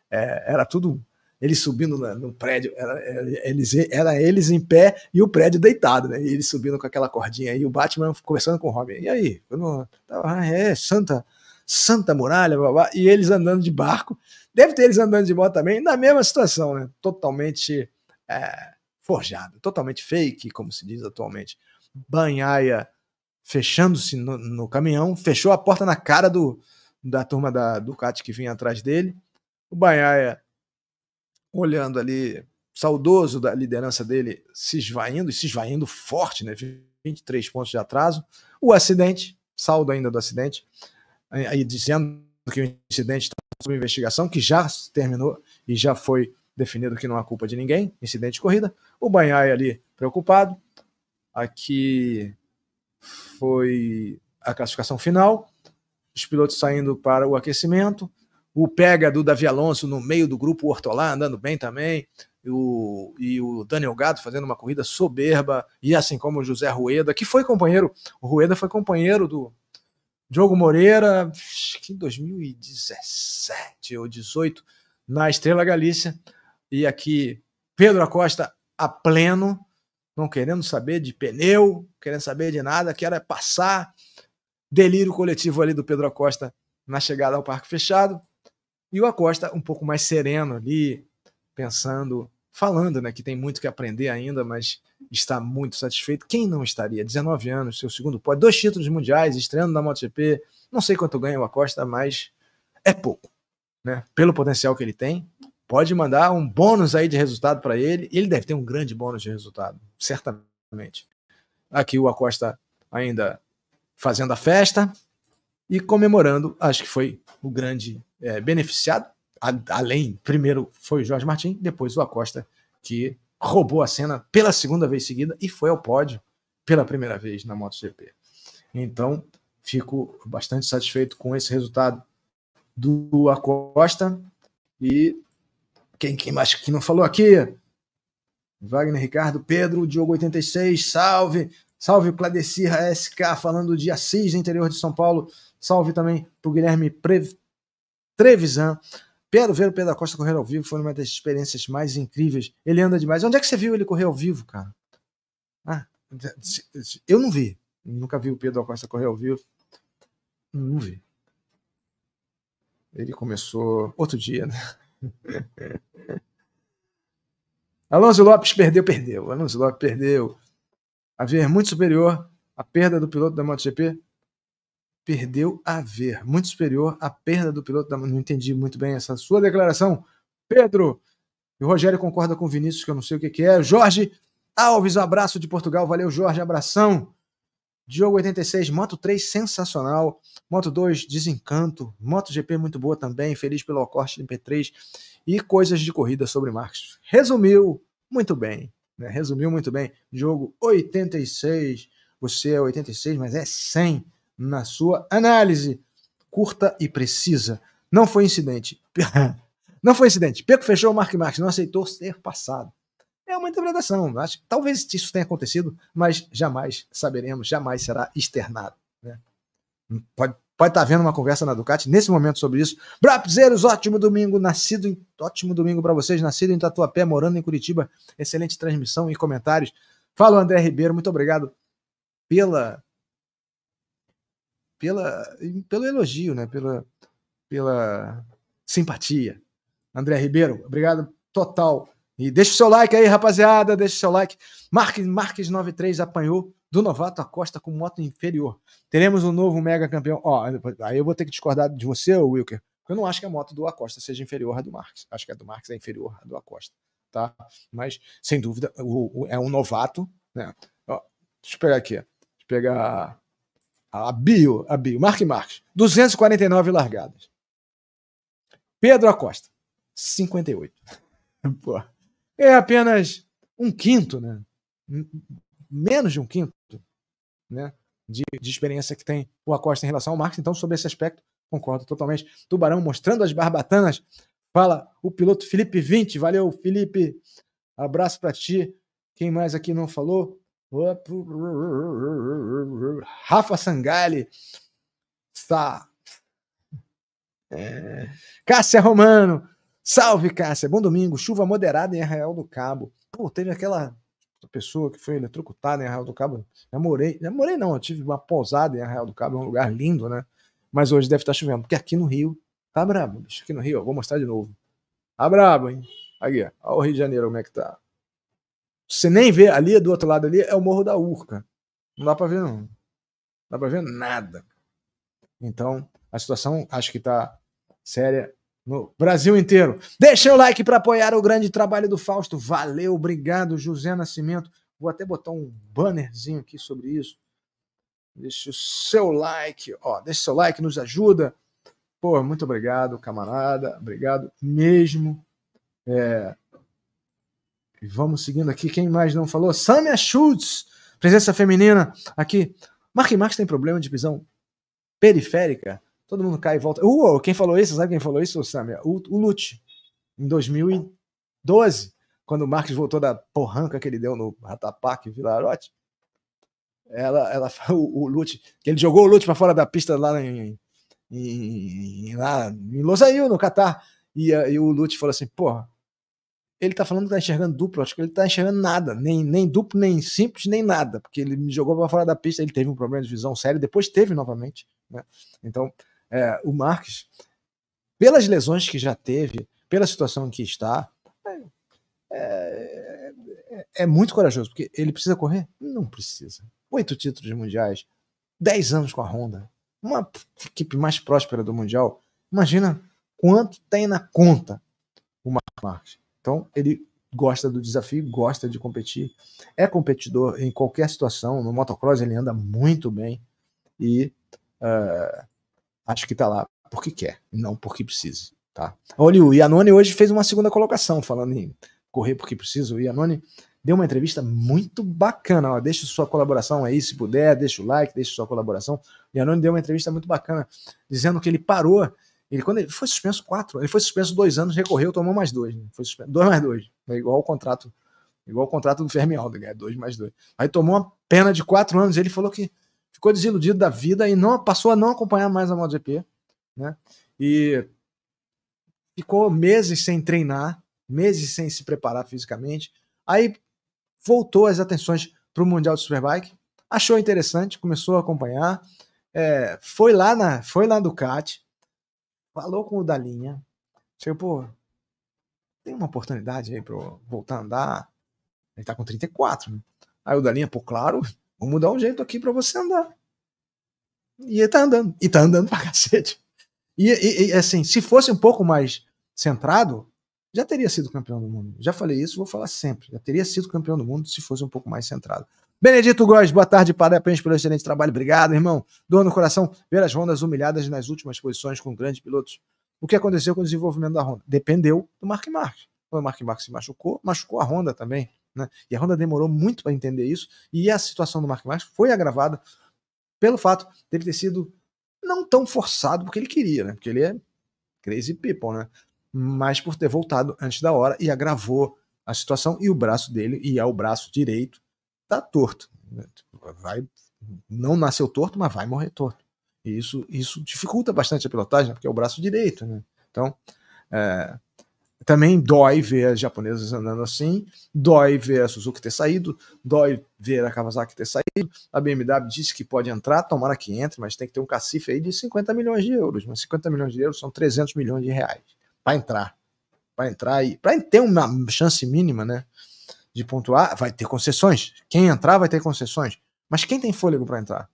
É, era tudo eles subindo no prédio, era, era, eles, era eles em pé e o prédio deitado, né? E eles subindo com aquela cordinha e o Batman conversando com o Robin. E aí? Não, ah, é, Santa, Santa Muralha, blá, blá, e eles andando de barco. Deve ter eles andando de moto também, na mesma situação, né? Totalmente é, forjado, totalmente fake, como se diz atualmente. Banhaia fechando-se no, no, caminhão, fechou a porta na cara do, da turma da Ducati que vinha atrás dele. O Banhaia olhando ali, saudoso da liderança dele se esvaindo, e se esvaindo forte, né? 23 pontos de atraso. O acidente, saldo ainda do acidente, aí dizendo que o incidente está sob investigação, que já terminou e já foi definido que não há culpa de ninguém, incidente de corrida. O Banhai ali preocupado. Aqui foi a classificação final. Os pilotos saindo para o aquecimento o pega do Davi Alonso no meio do grupo, o andando bem também, o, e o Daniel Gado fazendo uma corrida soberba, e assim como o José Rueda, que foi companheiro, o Rueda foi companheiro do Diogo Moreira, que em 2017 ou 18, na Estrela Galícia, e aqui Pedro Acosta a pleno, não querendo saber de pneu, querendo saber de nada, que era passar, delírio coletivo ali do Pedro Acosta na chegada ao Parque Fechado, e o Acosta um pouco mais sereno ali, pensando, falando, né, que tem muito que aprender ainda, mas está muito satisfeito. Quem não estaria? 19 anos, seu segundo pódio, dois títulos mundiais, estreando na MotoGP. Não sei quanto ganha o Acosta, mas é pouco, né? Pelo potencial que ele tem, pode mandar um bônus aí de resultado para ele. Ele deve ter um grande bônus de resultado, certamente. Aqui o Acosta ainda fazendo a festa, e comemorando, acho que foi o grande é, beneficiado, a, além, primeiro foi o Jorge Martin, depois o Acosta, que roubou a cena pela segunda vez seguida e foi ao pódio pela primeira vez na MotoGP. Então, fico bastante satisfeito com esse resultado do Acosta e quem, quem mais que não falou aqui? Wagner Ricardo, Pedro, Diogo 86, salve! Salve, Cladecir SK, falando de Assis, interior de São Paulo. Salve também pro Guilherme Pre... Trevisan. Quero ver o Pedro da Costa correr ao vivo, foi uma das experiências mais incríveis. Ele anda demais. Onde é que você viu ele correr ao vivo, cara? Ah, eu não vi. Nunca vi o Pedro da Costa correr ao vivo. Não vi. Ele começou outro dia, né? Alonso Lopes perdeu, perdeu. Alonso Lopes perdeu. é muito superior à perda do piloto da MotoGP perdeu a ver, muito superior à perda do piloto. Da... Não entendi muito bem essa sua declaração, Pedro. E o Rogério concorda com o Vinícius, que eu não sei o que, que é. Jorge Alves, um abraço de Portugal. Valeu, Jorge, abração. Diogo 86, Moto 3 sensacional, Moto 2 desencanto, Moto GP muito boa também, feliz pelo corte MP3 e coisas de corrida sobre Marcos. Resumiu muito bem, né? Resumiu muito bem. Diogo 86, você é 86, mas é 100 na sua análise curta e precisa. Não foi incidente. não foi incidente. Peco fechou o Mark Marx, não aceitou ser passado. É uma interpretação. Acho que talvez isso tenha acontecido, mas jamais saberemos, jamais será externado. Né? Pode pode estar tá vendo uma conversa na Ducati nesse momento sobre isso. Brapzeiros, ótimo domingo, nascido em ótimo domingo para vocês, nascido em Tatuapé, morando em Curitiba. Excelente transmissão e comentários. Fala André Ribeiro, muito obrigado pela pela, pelo elogio, né? pela, pela simpatia. André Ribeiro, obrigado total. E deixa o seu like aí, rapaziada, deixa o seu like. Marques, Marques 93 apanhou do novato Acosta com moto inferior. Teremos um novo mega campeão. Ó, aí eu vou ter que discordar de você, Wilker, porque eu não acho que a moto do Acosta seja inferior à do Marques. Acho que a do Marques é inferior à do Acosta, tá? Mas, sem dúvida, o, o, é um novato, né? Ó, deixa eu pegar aqui, deixa eu pegar a bio, a bio, Mark Marques, 249 largadas. Pedro Acosta, 58. Pô, é apenas um quinto, né? Menos de um quinto, né? De, de experiência que tem o Acosta em relação ao Marques. Então, sobre esse aspecto, concordo totalmente. Tubarão mostrando as barbatanas. Fala o piloto Felipe 20. Valeu, Felipe. Abraço para ti. Quem mais aqui não falou? Rafa Sangalli. Está. É. Cássia Romano. Salve, Cássia. Bom domingo. Chuva moderada em Arraial do Cabo. Pô, teve aquela pessoa que foi eletrocutada em Arraial do Cabo. Já morei. Já morei, não. Eu tive uma pousada em Arraial do Cabo. É um lugar lindo, né? Mas hoje deve estar tá chovendo. Porque aqui no Rio tá brabo, bicho. Aqui no Rio, ó, vou mostrar de novo. Tá brabo, hein? Aqui, ó. Olha o Rio de Janeiro como é que tá. Você nem vê ali, do outro lado ali, é o Morro da Urca. Não dá para ver, não. Não dá para ver nada. Então, a situação acho que está séria no Brasil inteiro. Deixa o like para apoiar o grande trabalho do Fausto. Valeu, obrigado, José Nascimento. Vou até botar um bannerzinho aqui sobre isso. Deixa o seu like, ó, deixa o seu like, nos ajuda. Pô, muito obrigado, camarada. Obrigado mesmo. É, e vamos seguindo aqui. Quem mais não falou? Samia Schultz, presença feminina aqui. Mark Marx tem problema de visão periférica. Todo mundo cai e volta. Uou, quem falou isso? Sabe quem falou isso, Samia? O, o Lute, em 2012, quando o Marx voltou da porranca que ele deu no Ratapac Vilarote. Ela, ela, o, o Lute, que ele jogou o Lute para fora da pista lá em, em, lá em Losail, no Catar. E, e o Lute falou assim: porra, ele tá falando que tá enxergando duplo, acho que ele tá enxergando nada, nem, nem duplo, nem simples, nem nada, porque ele me jogou para fora da pista, ele teve um problema de visão sério, depois teve novamente. Né? Então, é, o Marques, pelas lesões que já teve, pela situação em que está, é, é, é, é muito corajoso, porque ele precisa correr? Não precisa. Oito títulos mundiais, dez anos com a Honda, uma equipe mais próspera do Mundial. Imagina quanto tem na conta o Marques. Então, ele gosta do desafio, gosta de competir, é competidor em qualquer situação. No motocross ele anda muito bem e uh, acho que está lá porque quer, não porque precisa. Tá? Olha, o Iannone hoje fez uma segunda colocação, falando em correr porque precisa. O Iannone deu uma entrevista muito bacana. Ó, deixa sua colaboração aí, se puder, deixa o like, deixa sua colaboração. O Iannone deu uma entrevista muito bacana, dizendo que ele parou ele, quando ele foi suspenso quatro, ele foi suspenso dois anos, recorreu, tomou mais dois. Né? Foi suspenso, dois mais dois. É igual o contrato, igual o contrato do Fermi né? dois mais dois. Aí tomou uma pena de quatro anos. Ele falou que ficou desiludido da vida e não passou a não acompanhar mais a MotoGP, né? E ficou meses sem treinar, meses sem se preparar fisicamente. Aí voltou as atenções para o Mundial de Superbike, achou interessante, começou a acompanhar, é, foi lá na, foi lá do CAT, falou com o Dalinha tipo, pô, tem uma oportunidade aí pra eu voltar a andar? Ele tá com 34, né? Aí o Dalinha pô, claro, vou mudar um jeito aqui pra você andar. E ele tá andando, e tá andando pra cacete. E, e, e assim, se fosse um pouco mais centrado, já teria sido campeão do mundo. Já falei isso, vou falar sempre. Já teria sido campeão do mundo se fosse um pouco mais centrado. Benedito Góes, boa tarde, parabéns pelo excelente trabalho. Obrigado, irmão. Dor no coração ver as rondas humilhadas nas últimas posições com grandes pilotos. O que aconteceu com o desenvolvimento da Honda? Dependeu do Mark Mark. Quando o Mark Marques se machucou, machucou a Honda também. Né? E a Honda demorou muito para entender isso. E a situação do Mark Marques foi agravada pelo fato dele ter sido não tão forçado porque ele queria, né? Porque ele é crazy people, né? mas por ter voltado antes da hora e agravou a situação e o braço dele, e é o braço direito, tá torto. Vai, não nasceu torto, mas vai morrer torto. E isso, isso dificulta bastante a pilotagem, porque é o braço direito. Né? Então, é, também dói ver as japonesas andando assim, dói ver a Suzuki ter saído, dói ver a Kawasaki ter saído. A BMW disse que pode entrar, tomara que entre, mas tem que ter um cacife aí de 50 milhões de euros. Mas 50 milhões de euros são 300 milhões de reais para entrar. Para entrar e para ter uma chance mínima, né? De pontuar, vai ter concessões. Quem entrar vai ter concessões. Mas quem tem fôlego para entrar?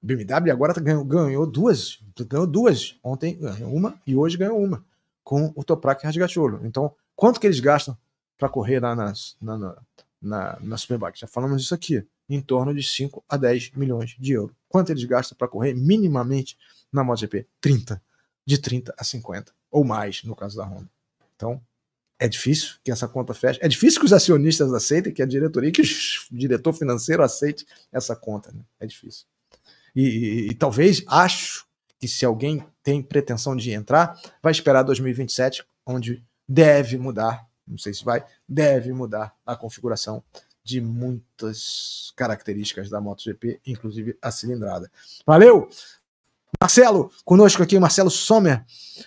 BMW agora tá ganhou, ganhou, duas. Ganhou duas. Ontem ganhou uma e hoje ganhou uma. Com o Toprak e Rasgacholo. Então, quanto que eles gastam para correr lá nas, na, na, na, na Superbike? Já falamos isso aqui. Em torno de 5 a 10 milhões de euros. Quanto eles gastam para correr minimamente na MotoGP? 30. De 30 a 50 ou mais, no caso da Honda. Então, é difícil que essa conta feche. É difícil que os acionistas aceitem, que a diretoria, que o diretor financeiro aceite essa conta. Né? É difícil. E, e, e, talvez, acho que se alguém tem pretensão de entrar, vai esperar 2027, onde deve mudar, não sei se vai, deve mudar a configuração de muitas características da MotoGP, inclusive a cilindrada. Valeu! Marcelo, conosco aqui, Marcelo Sommer.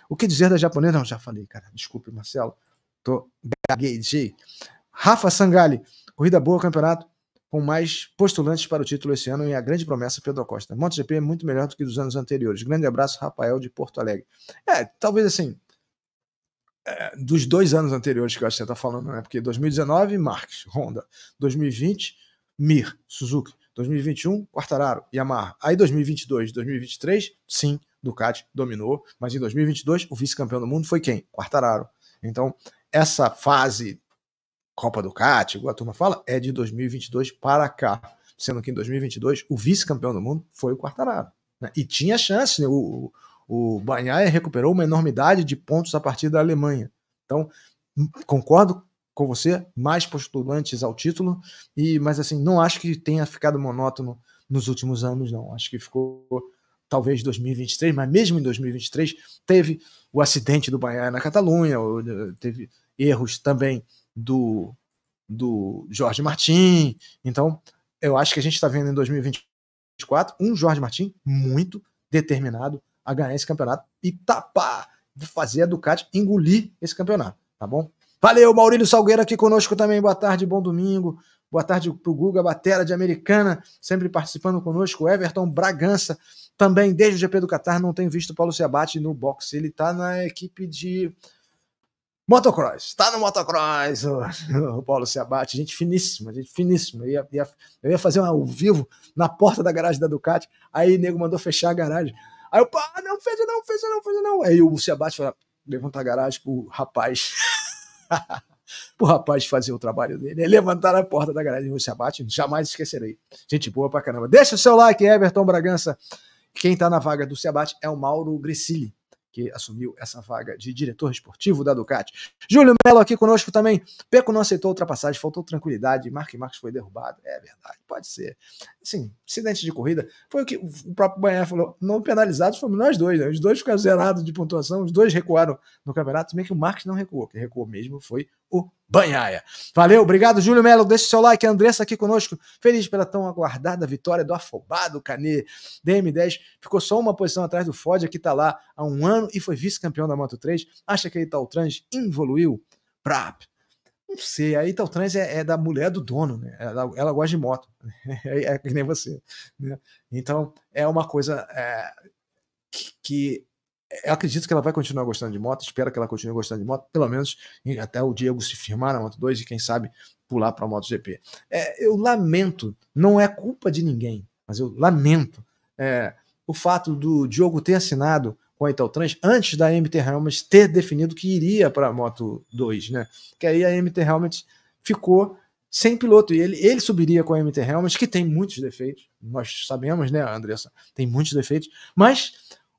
O que dizer da japonesa? Não, já falei, cara. Desculpe, Marcelo. Tô gaguejei. Rafa Sangali, corrida boa, campeonato com mais postulantes para o título esse ano e a grande promessa Pedro Costa. MotoGP é muito melhor do que dos anos anteriores. Grande abraço, Rafael de Porto Alegre. É, talvez assim, é, dos dois anos anteriores que eu acho que você está falando, né? Porque 2019, Marques, Honda. 2020, Mir, Suzuki. 2021, Quartararo, Yamaha. Aí 2022, 2023, sim, Ducati dominou, mas em 2022 o vice-campeão do mundo foi quem? Quartararo. Então, essa fase Copa Ducati, igual a turma fala, é de 2022 para cá, sendo que em 2022 o vice-campeão do mundo foi o Quartararo. Né? E tinha chance, né? o, o, o Banhaia recuperou uma enormidade de pontos a partir da Alemanha. Então, concordo com você, mais postulantes ao título, e mas assim, não acho que tenha ficado monótono nos últimos anos, não. Acho que ficou talvez 2023, mas mesmo em 2023 teve o acidente do Bahia na Catalunha, teve erros também do, do Jorge Martin Então, eu acho que a gente está vendo em 2024 um Jorge Martin muito determinado a ganhar esse campeonato e tapar, fazer a Ducati engolir esse campeonato, tá bom? Valeu, Maurílio Salgueira aqui conosco também. Boa tarde, bom domingo. Boa tarde para o Guga Batera de Americana, sempre participando conosco. Everton Bragança também, desde o GP do Catar, não tem visto o Paulo Seabate no boxe. Ele está na equipe de motocross. Está no motocross, o, o Paulo Seabate. Gente finíssima, gente finíssima. Eu ia, ia, eu ia fazer um ao vivo na porta da garagem da Ducati, aí o nego mandou fechar a garagem. Aí eu, ah, não, fecha não, fecha não, fecha não. Aí o Seabate falou, levanta a garagem pro rapaz. o rapaz fazer o trabalho dele. É levantar a porta da garagem Rússia Abate, jamais esquecerei. Gente boa pra caramba. Deixa o seu like, Everton Bragança. Quem tá na vaga do Ciabate é o Mauro Grissili que assumiu essa vaga de diretor esportivo da Ducati. Júlio Melo aqui conosco também. Peco não aceitou ultrapassagem, faltou tranquilidade. Mark Marques foi derrubado. É verdade, pode ser. Sim, acidente de corrida. Foi o que o próprio Banhar falou. Não penalizados fomos nós dois, né? Os dois ficaram zerados de pontuação, os dois recuaram no campeonato. Se bem que o Marques não recuou. Quem recuou mesmo foi o Banhaia. Valeu, obrigado, Júlio Melo. deixa seu like, Andressa aqui conosco. Feliz pela tão aguardada vitória do afobado Canê. DM10 ficou só uma posição atrás do Ford, que tá lá há um ano e foi vice-campeão da Moto 3. Acha que ele tá o trans, involuiu Prap. Não sei, aí tal trans é, é, da mulher do dono, né? Ela, ela gosta de moto, né? é, é, que nem você. Né? Então é uma coisa é, que, que eu é, acredito que ela vai continuar gostando de moto, espero que ela continue gostando de moto, pelo menos até o Diego se firmar na Moto 2 e quem sabe pular para a MotoGP. É, eu lamento, não é culpa de ninguém, mas eu lamento é, o fato do Diogo ter assinado com a Italtrans antes da MT Helmet ter definido que iria para a Moto 2, né? Que aí a MT Helmet ficou sem piloto. E ele, ele subiria com a MT Helmet, que tem muitos defeitos, nós sabemos, né, Andressa? Tem muitos defeitos, mas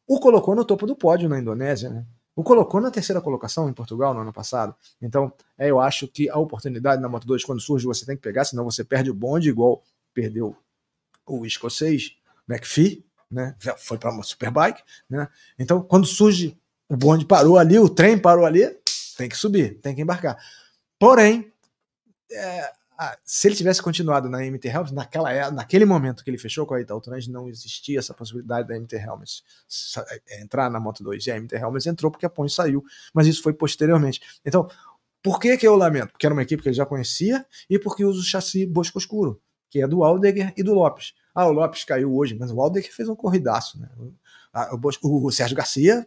o colocou no topo do pódio na Indonésia, né? O colocou na terceira colocação em Portugal no ano passado. Então, é, eu acho que a oportunidade na Moto 2, quando surge, você tem que pegar, senão você perde o bonde, igual perdeu o escocês McPhee, né? foi para uma Superbike, né? Então, quando surge, o bonde parou ali, o trem parou ali, tem que subir, tem que embarcar. Porém, é, ah, se ele tivesse continuado na MT Helms, naquela, é, naquele momento que ele fechou com a Itaú Trans, não existia essa possibilidade da MT Helms é, é, entrar na Moto 2. E a MT Helms entrou porque a Ponte saiu, mas isso foi posteriormente. Então, por que, que eu lamento? Porque era uma equipe que ele já conhecia e porque usa o chassi Bosco Escuro, que é do Aldegger e do Lopes. Ah, o Lopes caiu hoje, mas o Aldegger fez um corridaço. Né? O, Bosco, o Sérgio Garcia.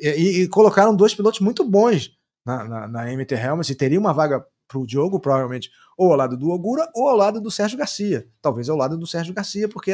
E, e, colocaram dois pilotos muito bons na, na, na MT Helms e teria uma vaga para o Diogo, provavelmente ou ao lado do Ogura ou ao lado do Sérgio Garcia. Talvez ao lado do Sérgio Garcia, porque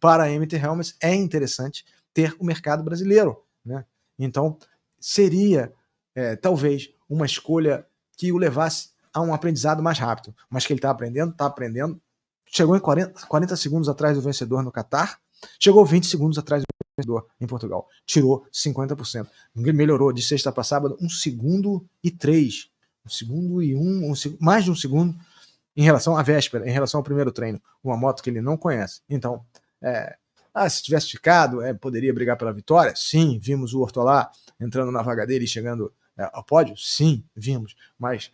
para a MT Helmets é interessante ter o mercado brasileiro. Né? Então, seria é, talvez uma escolha que o levasse a um aprendizado mais rápido. Mas que ele está aprendendo, está aprendendo. Chegou em 40, 40 segundos atrás do vencedor no Catar, chegou 20 segundos atrás do vencedor em Portugal. Tirou 50%. Melhorou de sexta para sábado, um segundo e três um segundo e um, um mais de um segundo em relação à véspera, em relação ao primeiro treino, uma moto que ele não conhece. Então, é, ah, se tivesse ficado, é, poderia brigar pela vitória? Sim, vimos o Hortolá entrando na vaga dele e chegando é, ao pódio? Sim, vimos. Mas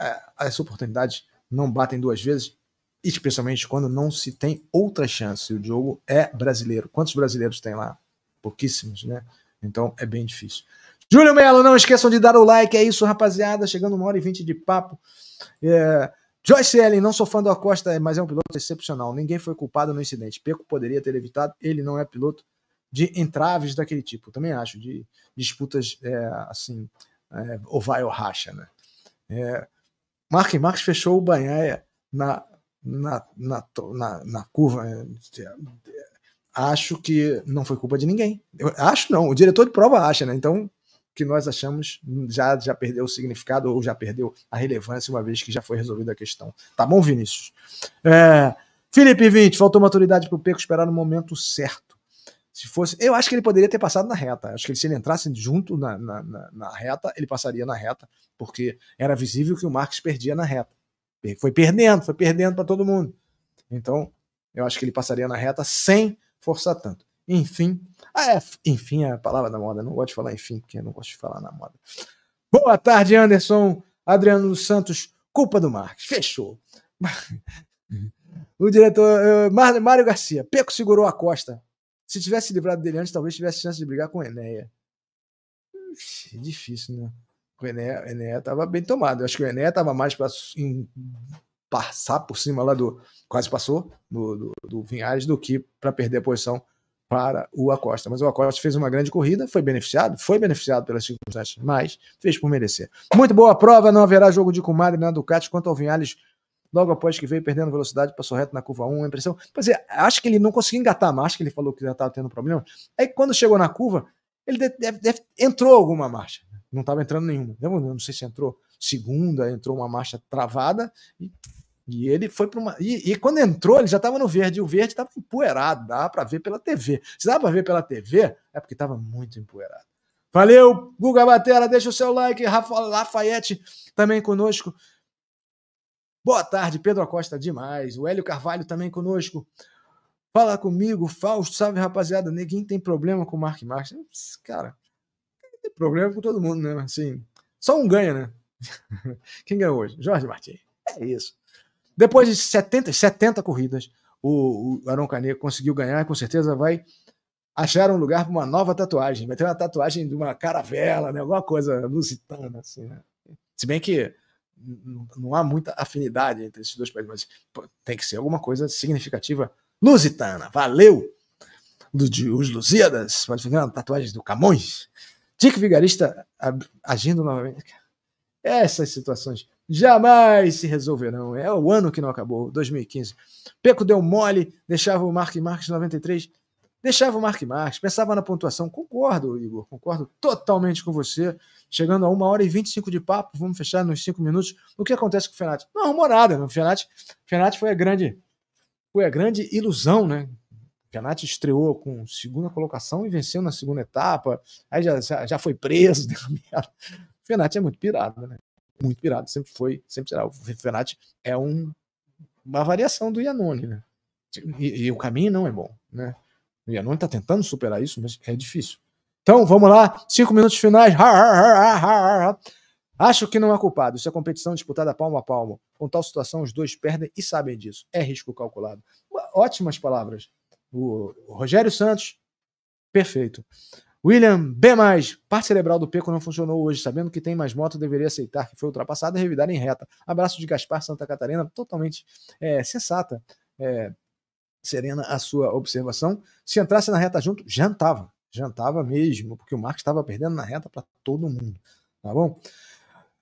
é, as oportunidades não batem duas vezes, especialmente quando não se tem outra chance. O Diogo é brasileiro. Quantos brasileiros tem lá? Pouquíssimos, né? Então é bem difícil. Júlio Melo, não esqueçam de dar o like. É isso, rapaziada. Chegando uma hora e vinte de papo. É... Joyce Ellen, não sou fã do Acosta, mas é um piloto excepcional. Ninguém foi culpado no incidente. Peco poderia ter evitado. Ele não é piloto de entraves daquele tipo. Também acho, de disputas é, assim, é, ou vai ou racha, né? É, Mark Marques fechou o Banhaia na, na, na, na, na curva. Acho que não foi culpa de ninguém. Eu acho não. O diretor de prova acha, né? Então que nós achamos já, já perdeu o significado ou já perdeu a relevância, uma vez que já foi resolvida a questão. Tá bom, Vinícius? É, Felipe 20, faltou maturidade para o Peco esperar no momento certo. Se fosse, eu acho que ele poderia ter passado na reta. Acho que se ele entrasse junto na, na, na, na reta, ele passaria na reta, porque era visível que o Marques perdia na reta. Foi perdendo, foi perdendo para todo mundo. Então, eu acho que ele passaria na reta sem forçar tanto. Enfim. Ah, é, enfim, é a palavra da moda. Não gosto de falar enfim, porque eu não gosto de falar na moda. Boa tarde, Anderson. Adriano dos Santos, culpa do Marques. Fechou. o diretor. Uh, Mário Garcia. Peco segurou a costa. Se tivesse livrado dele antes, talvez tivesse chance de brigar com Enéia. Ixi, é difícil, né? O Enéia, Enéia tava bem tomado. Eu acho que o Enéia tava mais para passar por cima lá do. Quase passou do, do, do Vinhares do que para perder a posição para o Acosta. Mas o Acosta fez uma grande corrida, foi beneficiado, foi beneficiado pelas circunstâncias, mas fez por merecer. Muito boa prova, não haverá jogo de comadre na Ducati quanto ao Vinhales logo após que veio perdendo velocidade, passou reto na curva 1, a impressão. Pois é, acho que ele não conseguiu engatar marcha, que ele falou que já estava tendo problema. Aí quando chegou na curva, ele deve, deve, entrou alguma marcha. Não estava entrando nenhuma. Eu não sei se entrou segunda, entrou uma marcha travada e e ele foi para uma. E, e, quando entrou, ele já estava no verde, e o verde estava empoeirado, dá para ver pela TV. Se dá para ver pela TV, é porque estava muito empoeirado. Valeu, Guga Batera, deixa o seu like, Rafa, Lafayette também conosco. Boa tarde, Pedro Acosta, demais. O Hélio Carvalho também conosco. Fala comigo, Fausto, salve rapaziada. Ninguém tem problema com o Mark Marx. Cara, tem problema com todo mundo, né? Assim, só um ganha, né? Quem ganha hoje? Jorge Martins. É isso. Depois de 70, 70 corridas, o, o Arão conseguiu ganhar, com certeza vai achar um lugar para uma nova tatuagem. Vai ter uma tatuagem de uma caravela, né? alguma coisa lusitana, assim, né? Se bem que não há muita afinidade entre esses dois países, mas tem que ser alguma coisa significativa lusitana. Valeu! Os Lusíadas, pode ficar tatuagem do Camões. Dick Vigarista agindo novamente. Essas situações jamais se resolverão. É o ano que não acabou, 2015. Peco deu mole, deixava o Mark Marques 93, deixava o Mark Marques, pensava na pontuação. Concordo, Igor, concordo totalmente com você. Chegando a 1 hora e 25 de papo, vamos fechar nos 5 minutos. O que acontece com o Fenati? Não arrumou nada. Né? O Fenati, Fenati foi a grande foi a grande ilusão, né? Fenati estreou com segunda colocação e venceu na segunda etapa. Aí já, já, já foi preso, Fenati é muito pirado, né? Muito pirado, sempre foi, sempre será. O Fenati é um, uma variação do Iannone, né? E, e, o caminho não é bom, né? O Iannone tá tentando superar isso, mas é difícil. Então, vamos lá, cinco minutos finais. Acho que não é culpado. Se a competição disputada palmo a palmo, com tal situação, os dois perdem e sabem disso. É risco calculado. Ótimas palavras. O Rogério Santos, perfeito. William B. Parte cerebral do Peco não funcionou hoje. Sabendo que tem mais moto, deveria aceitar que foi ultrapassada e revidar em reta. Abraço de Gaspar Santa Catarina. Totalmente é, sensata, é, serena a sua observação. Se entrasse na reta junto, jantava. Jantava mesmo, porque o Marcos estava perdendo na reta para todo mundo. Tá bom?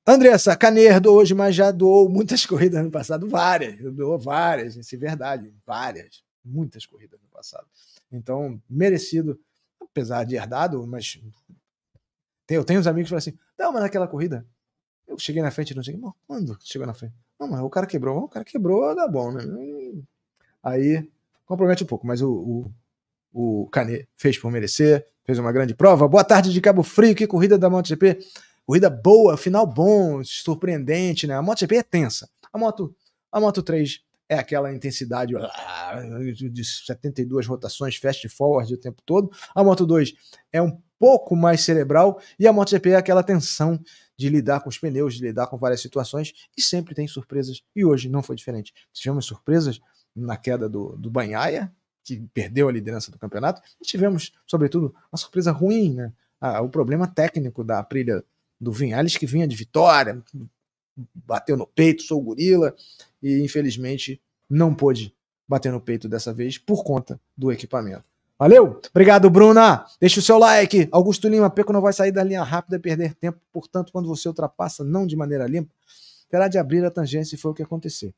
Andressa, Caner doou hoje, mas já doou muitas corridas no passado. Várias. Eu doou várias, isso é verdade. Várias. Muitas corridas no passado. Então, merecido apesar de herdado, mas eu tenho uns amigos que falam assim, não, mas naquela corrida, eu cheguei na frente, não sei, mas quando chegou na frente? Não, mas o cara quebrou, o cara quebrou, dá bom, né? Aí compromete um pouco, mas o, o, o Canê fez por merecer, fez uma grande prova. Boa tarde de Cabo Frio, que corrida da MotoGP. Corrida boa, final bom, surpreendente, né? A MotoGP é tensa. A Moto, a Moto 3 é aquela intensidade ah, de 72 rotações, fast forward o tempo todo. A Moto 2 é um pouco mais cerebral e a MotoGP é aquela tensão de lidar com os pneus, de lidar com várias situações e sempre tem surpresas. E hoje não foi diferente. Tivemos surpresas na queda do, do Banhaia, que perdeu a liderança do campeonato, e tivemos, sobretudo, uma surpresa ruim, né? Ah, o problema técnico da Prilha do Vinhales, que vinha de vitória, bateu no peito, sou gorila, e infelizmente não pôde bater no peito dessa vez por conta do equipamento. Valeu? Obrigado, Bruna. Deixa o seu like. Augusto Lima, Peco não vai sair da linha rápida e perder tempo. Portanto, quando você ultrapassa não de maneira limpa, terá de abrir a tangência e foi o que aconteceu.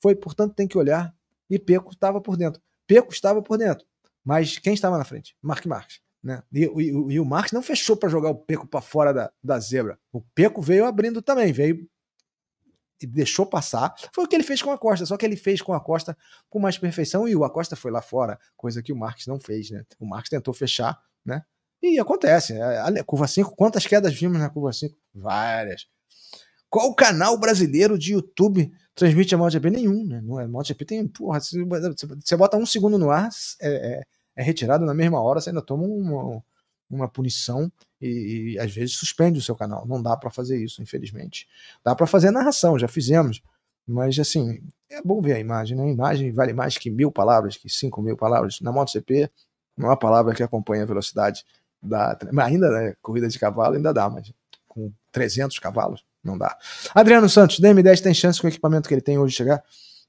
Foi, portanto, tem que olhar e Peco estava por dentro. Peco estava por dentro. Mas quem estava na frente? Mark Marx. Né? E, e, e o Marx não fechou para jogar o Peco para fora da, da zebra. O Peco veio abrindo também, veio e deixou passar, foi o que ele fez com a Costa, só que ele fez com a Costa com mais perfeição e o Acosta foi lá fora, coisa que o Marques não fez, né? O Marques tentou fechar, né? E acontece, né? curva 5, quantas quedas vimos na curva 5? Várias. Qual canal brasileiro de YouTube transmite a MotoGP? Nenhum, né? Não é, MotoGP tem, porra, você bota um segundo no ar, é, é, é retirado na mesma hora, você ainda toma uma, uma punição e, e, às vezes suspende o seu canal. Não dá para fazer isso, infelizmente. Dá para fazer narração, já fizemos, mas assim, é bom ver a imagem, né? A imagem vale mais que mil palavras, que cinco mil palavras. Na MotoGP, não há palavra que acompanhe a velocidade da. Ainda, né? Corrida de cavalo ainda dá, mas com 300 cavalos, não dá. Adriano Santos, DM10 tem chance com o equipamento que ele tem hoje chegar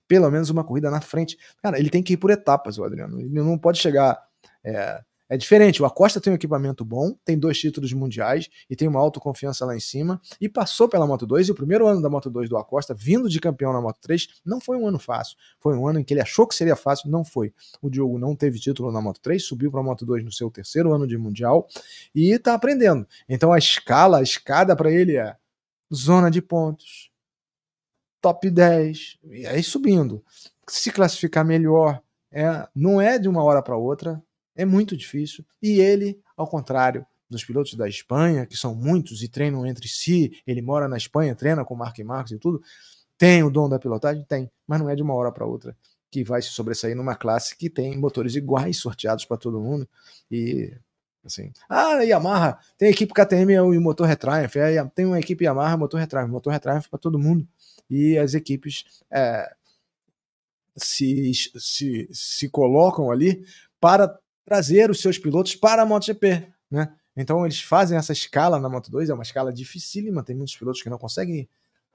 pelo menos uma corrida na frente. Cara, ele tem que ir por etapas, o Adriano. Ele não pode chegar. É, é diferente. O Acosta tem um equipamento bom, tem dois títulos mundiais e tem uma autoconfiança lá em cima. E passou pela Moto 2. E o primeiro ano da Moto 2 do Acosta, vindo de campeão na Moto 3, não foi um ano fácil. Foi um ano em que ele achou que seria fácil, não foi. O Diogo não teve título na Moto 3, subiu para a Moto 2 no seu terceiro ano de mundial e está aprendendo. Então a escala, a escada para ele é zona de pontos, top 10, e aí subindo. Se classificar melhor, é, não é de uma hora para outra, é muito difícil. E ele, ao contrário dos pilotos da Espanha, que são muitos e treinam entre si, ele mora na Espanha, treina com Mark Marques e tudo, tem o dom da pilotagem? Tem, mas não é de uma hora para outra que vai se sobressair numa classe que tem motores iguais sorteados para todo mundo. E assim, ah, a Yamaha, tem a equipe KTM e o motor Retriumph, é, tem uma equipe Yamaha, motor Retriumph, motor Retriumph para todo mundo. E as equipes é, se, se, se colocam ali para trazer os seus pilotos para a MotoGP, né? Então eles fazem essa escala na Moto 2, é uma escala dificílima, tem muitos pilotos que não conseguem,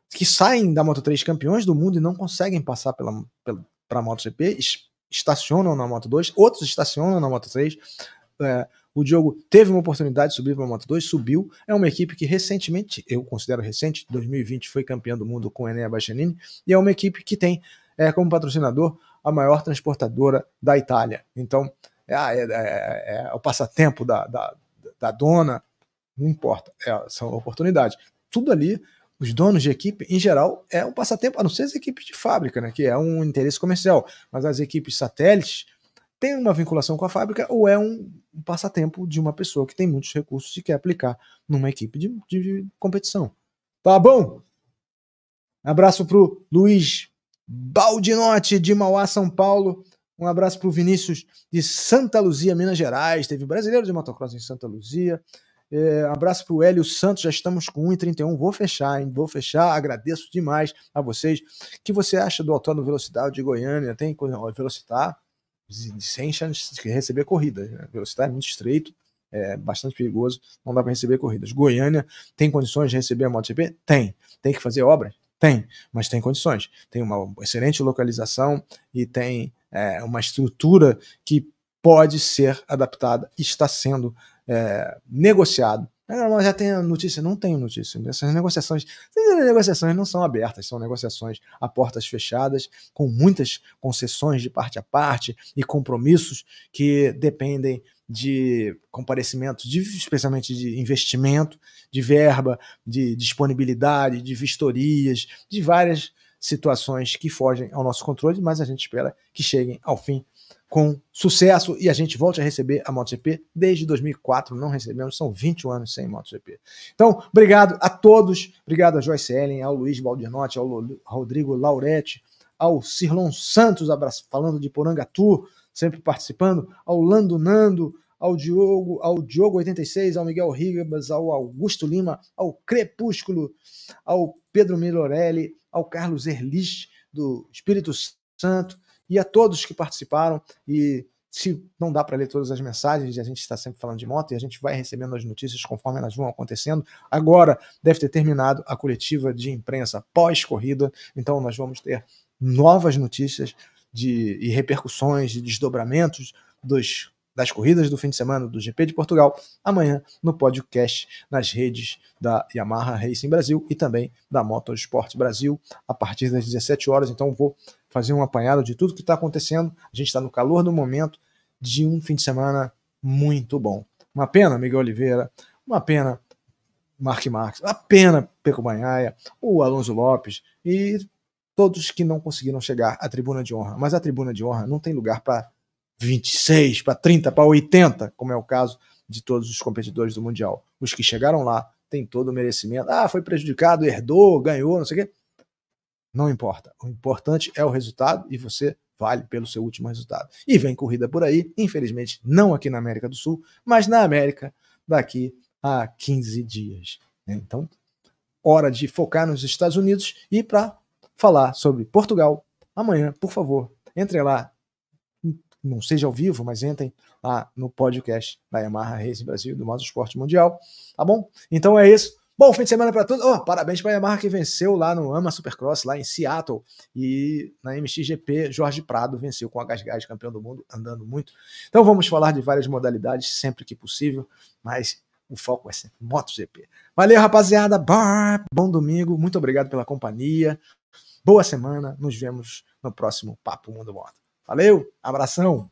que saem da Moto 3 campeões do mundo e não conseguem passar pela, pela para a MotoGP, estacionam na Moto 2, outros estacionam na Moto 3. É, o Diogo teve uma oportunidade de subir para a Moto 2, subiu. É uma equipe que recentemente, eu considero recente, 2020 foi campeão do mundo com o Enea Bastianini, e é uma equipe que tem é, como patrocinador a maior transportadora da Itália. Então, ah, é, é, é, é, o passatempo da, da, da dona, não importa, é, são oportunidades. Tudo ali, os donos de equipe, em geral, é um passatempo, a não ser as equipes de fábrica, né, que é um interesse comercial, mas as equipes satélites têm uma vinculação com a fábrica ou é um passatempo de uma pessoa que tem muitos recursos e quer aplicar numa equipe de, de competição. Tá bom? Abraço pro Luiz Baldinotti de Mauá, São Paulo. Um abraço para o Vinícius de Santa Luzia, Minas Gerais. Teve brasileiro de motocross em Santa Luzia. É, abraço para o Hélio Santos, já estamos com 1,31. Vou fechar, hein? Vou fechar. Agradeço demais a vocês. O que você acha do Autônomo Velocidade de Goiânia? Tem coisa. Velocitar, sem chance de receber corridas. Né? Velocidade é muito estreito, é bastante perigoso, não dá para receber corridas. Goiânia tem condições de receber a MotoGP? Tem. Tem que fazer obra. Tem, mas tem condições. Tem uma excelente localização e tem é uma estrutura que pode ser adaptada, está sendo é, negociado. Mas já tem notícia? Não tenho notícia. Essas negociações, essas negociações não são abertas, são negociações a portas fechadas, com muitas concessões de parte a parte e compromissos que dependem de comparecimento, de, especialmente de investimento, de verba, de disponibilidade, de vistorias, de várias situações que fogem ao nosso controle, mas a gente espera que cheguem ao fim com sucesso e a gente volte a receber a MotoGP. Desde 2004 não recebemos, são 21 anos sem MotoGP. Então, obrigado a todos, obrigado a Joyce Ellen, ao Luiz Baldinotti, ao Rodrigo Lauretti, ao Cirlon Santos, abraço, falando de Porangatu, sempre participando, ao Lando Nando, ao Diogo, ao Diogo 86, ao Miguel Ribas, ao Augusto Lima, ao Crepúsculo, ao Pedro Milorelli, ao Carlos Erlich, do Espírito Santo, e a todos que participaram. E se não dá para ler todas as mensagens, a gente está sempre falando de moto e a gente vai recebendo as notícias conforme elas vão acontecendo. Agora deve ter terminado a coletiva de imprensa pós-corrida, então nós vamos ter novas notícias de, e repercussões de desdobramentos dos das corridas do fim de semana do GP de Portugal, amanhã no podcast nas redes da Yamaha Racing Brasil e também da Motorsport Brasil, a partir das 17 horas. Então vou fazer um apanhado de tudo que está acontecendo. A gente está no calor do momento de um fim de semana muito bom. Uma pena, Miguel Oliveira, uma pena, Mark Marques, uma pena, Peco Banhaia, o Alonso Lopes e todos que não conseguiram chegar à tribuna de honra. Mas a tribuna de honra não tem lugar para 26 para 30 para 80, como é o caso de todos os competidores do Mundial. Os que chegaram lá têm todo o merecimento. Ah, foi prejudicado, herdou, ganhou, não sei o quê. Não importa. O importante é o resultado e você vale pelo seu último resultado. E vem corrida por aí, infelizmente, não aqui na América do Sul, mas na América daqui a 15 dias. Né? Então, hora de focar nos Estados Unidos e para falar sobre Portugal amanhã, por favor, entre lá não seja ao vivo, mas entrem lá no podcast da Yamaha Racing Brasil do Moto Esporte Mundial, tá bom? Então é isso. Bom fim de semana para todos. Oh, parabéns para a Yamaha que venceu lá no AMA Supercross, lá em Seattle. E na MXGP, Jorge Prado venceu com a Gás, campeão do mundo, andando muito. Então vamos falar de várias modalidades sempre que possível, mas o foco é sempre MotoGP. Valeu, rapaziada. bom domingo. Muito obrigado pela companhia. Boa semana. Nos vemos no próximo Papo Mundo Moto. Valeu, abração!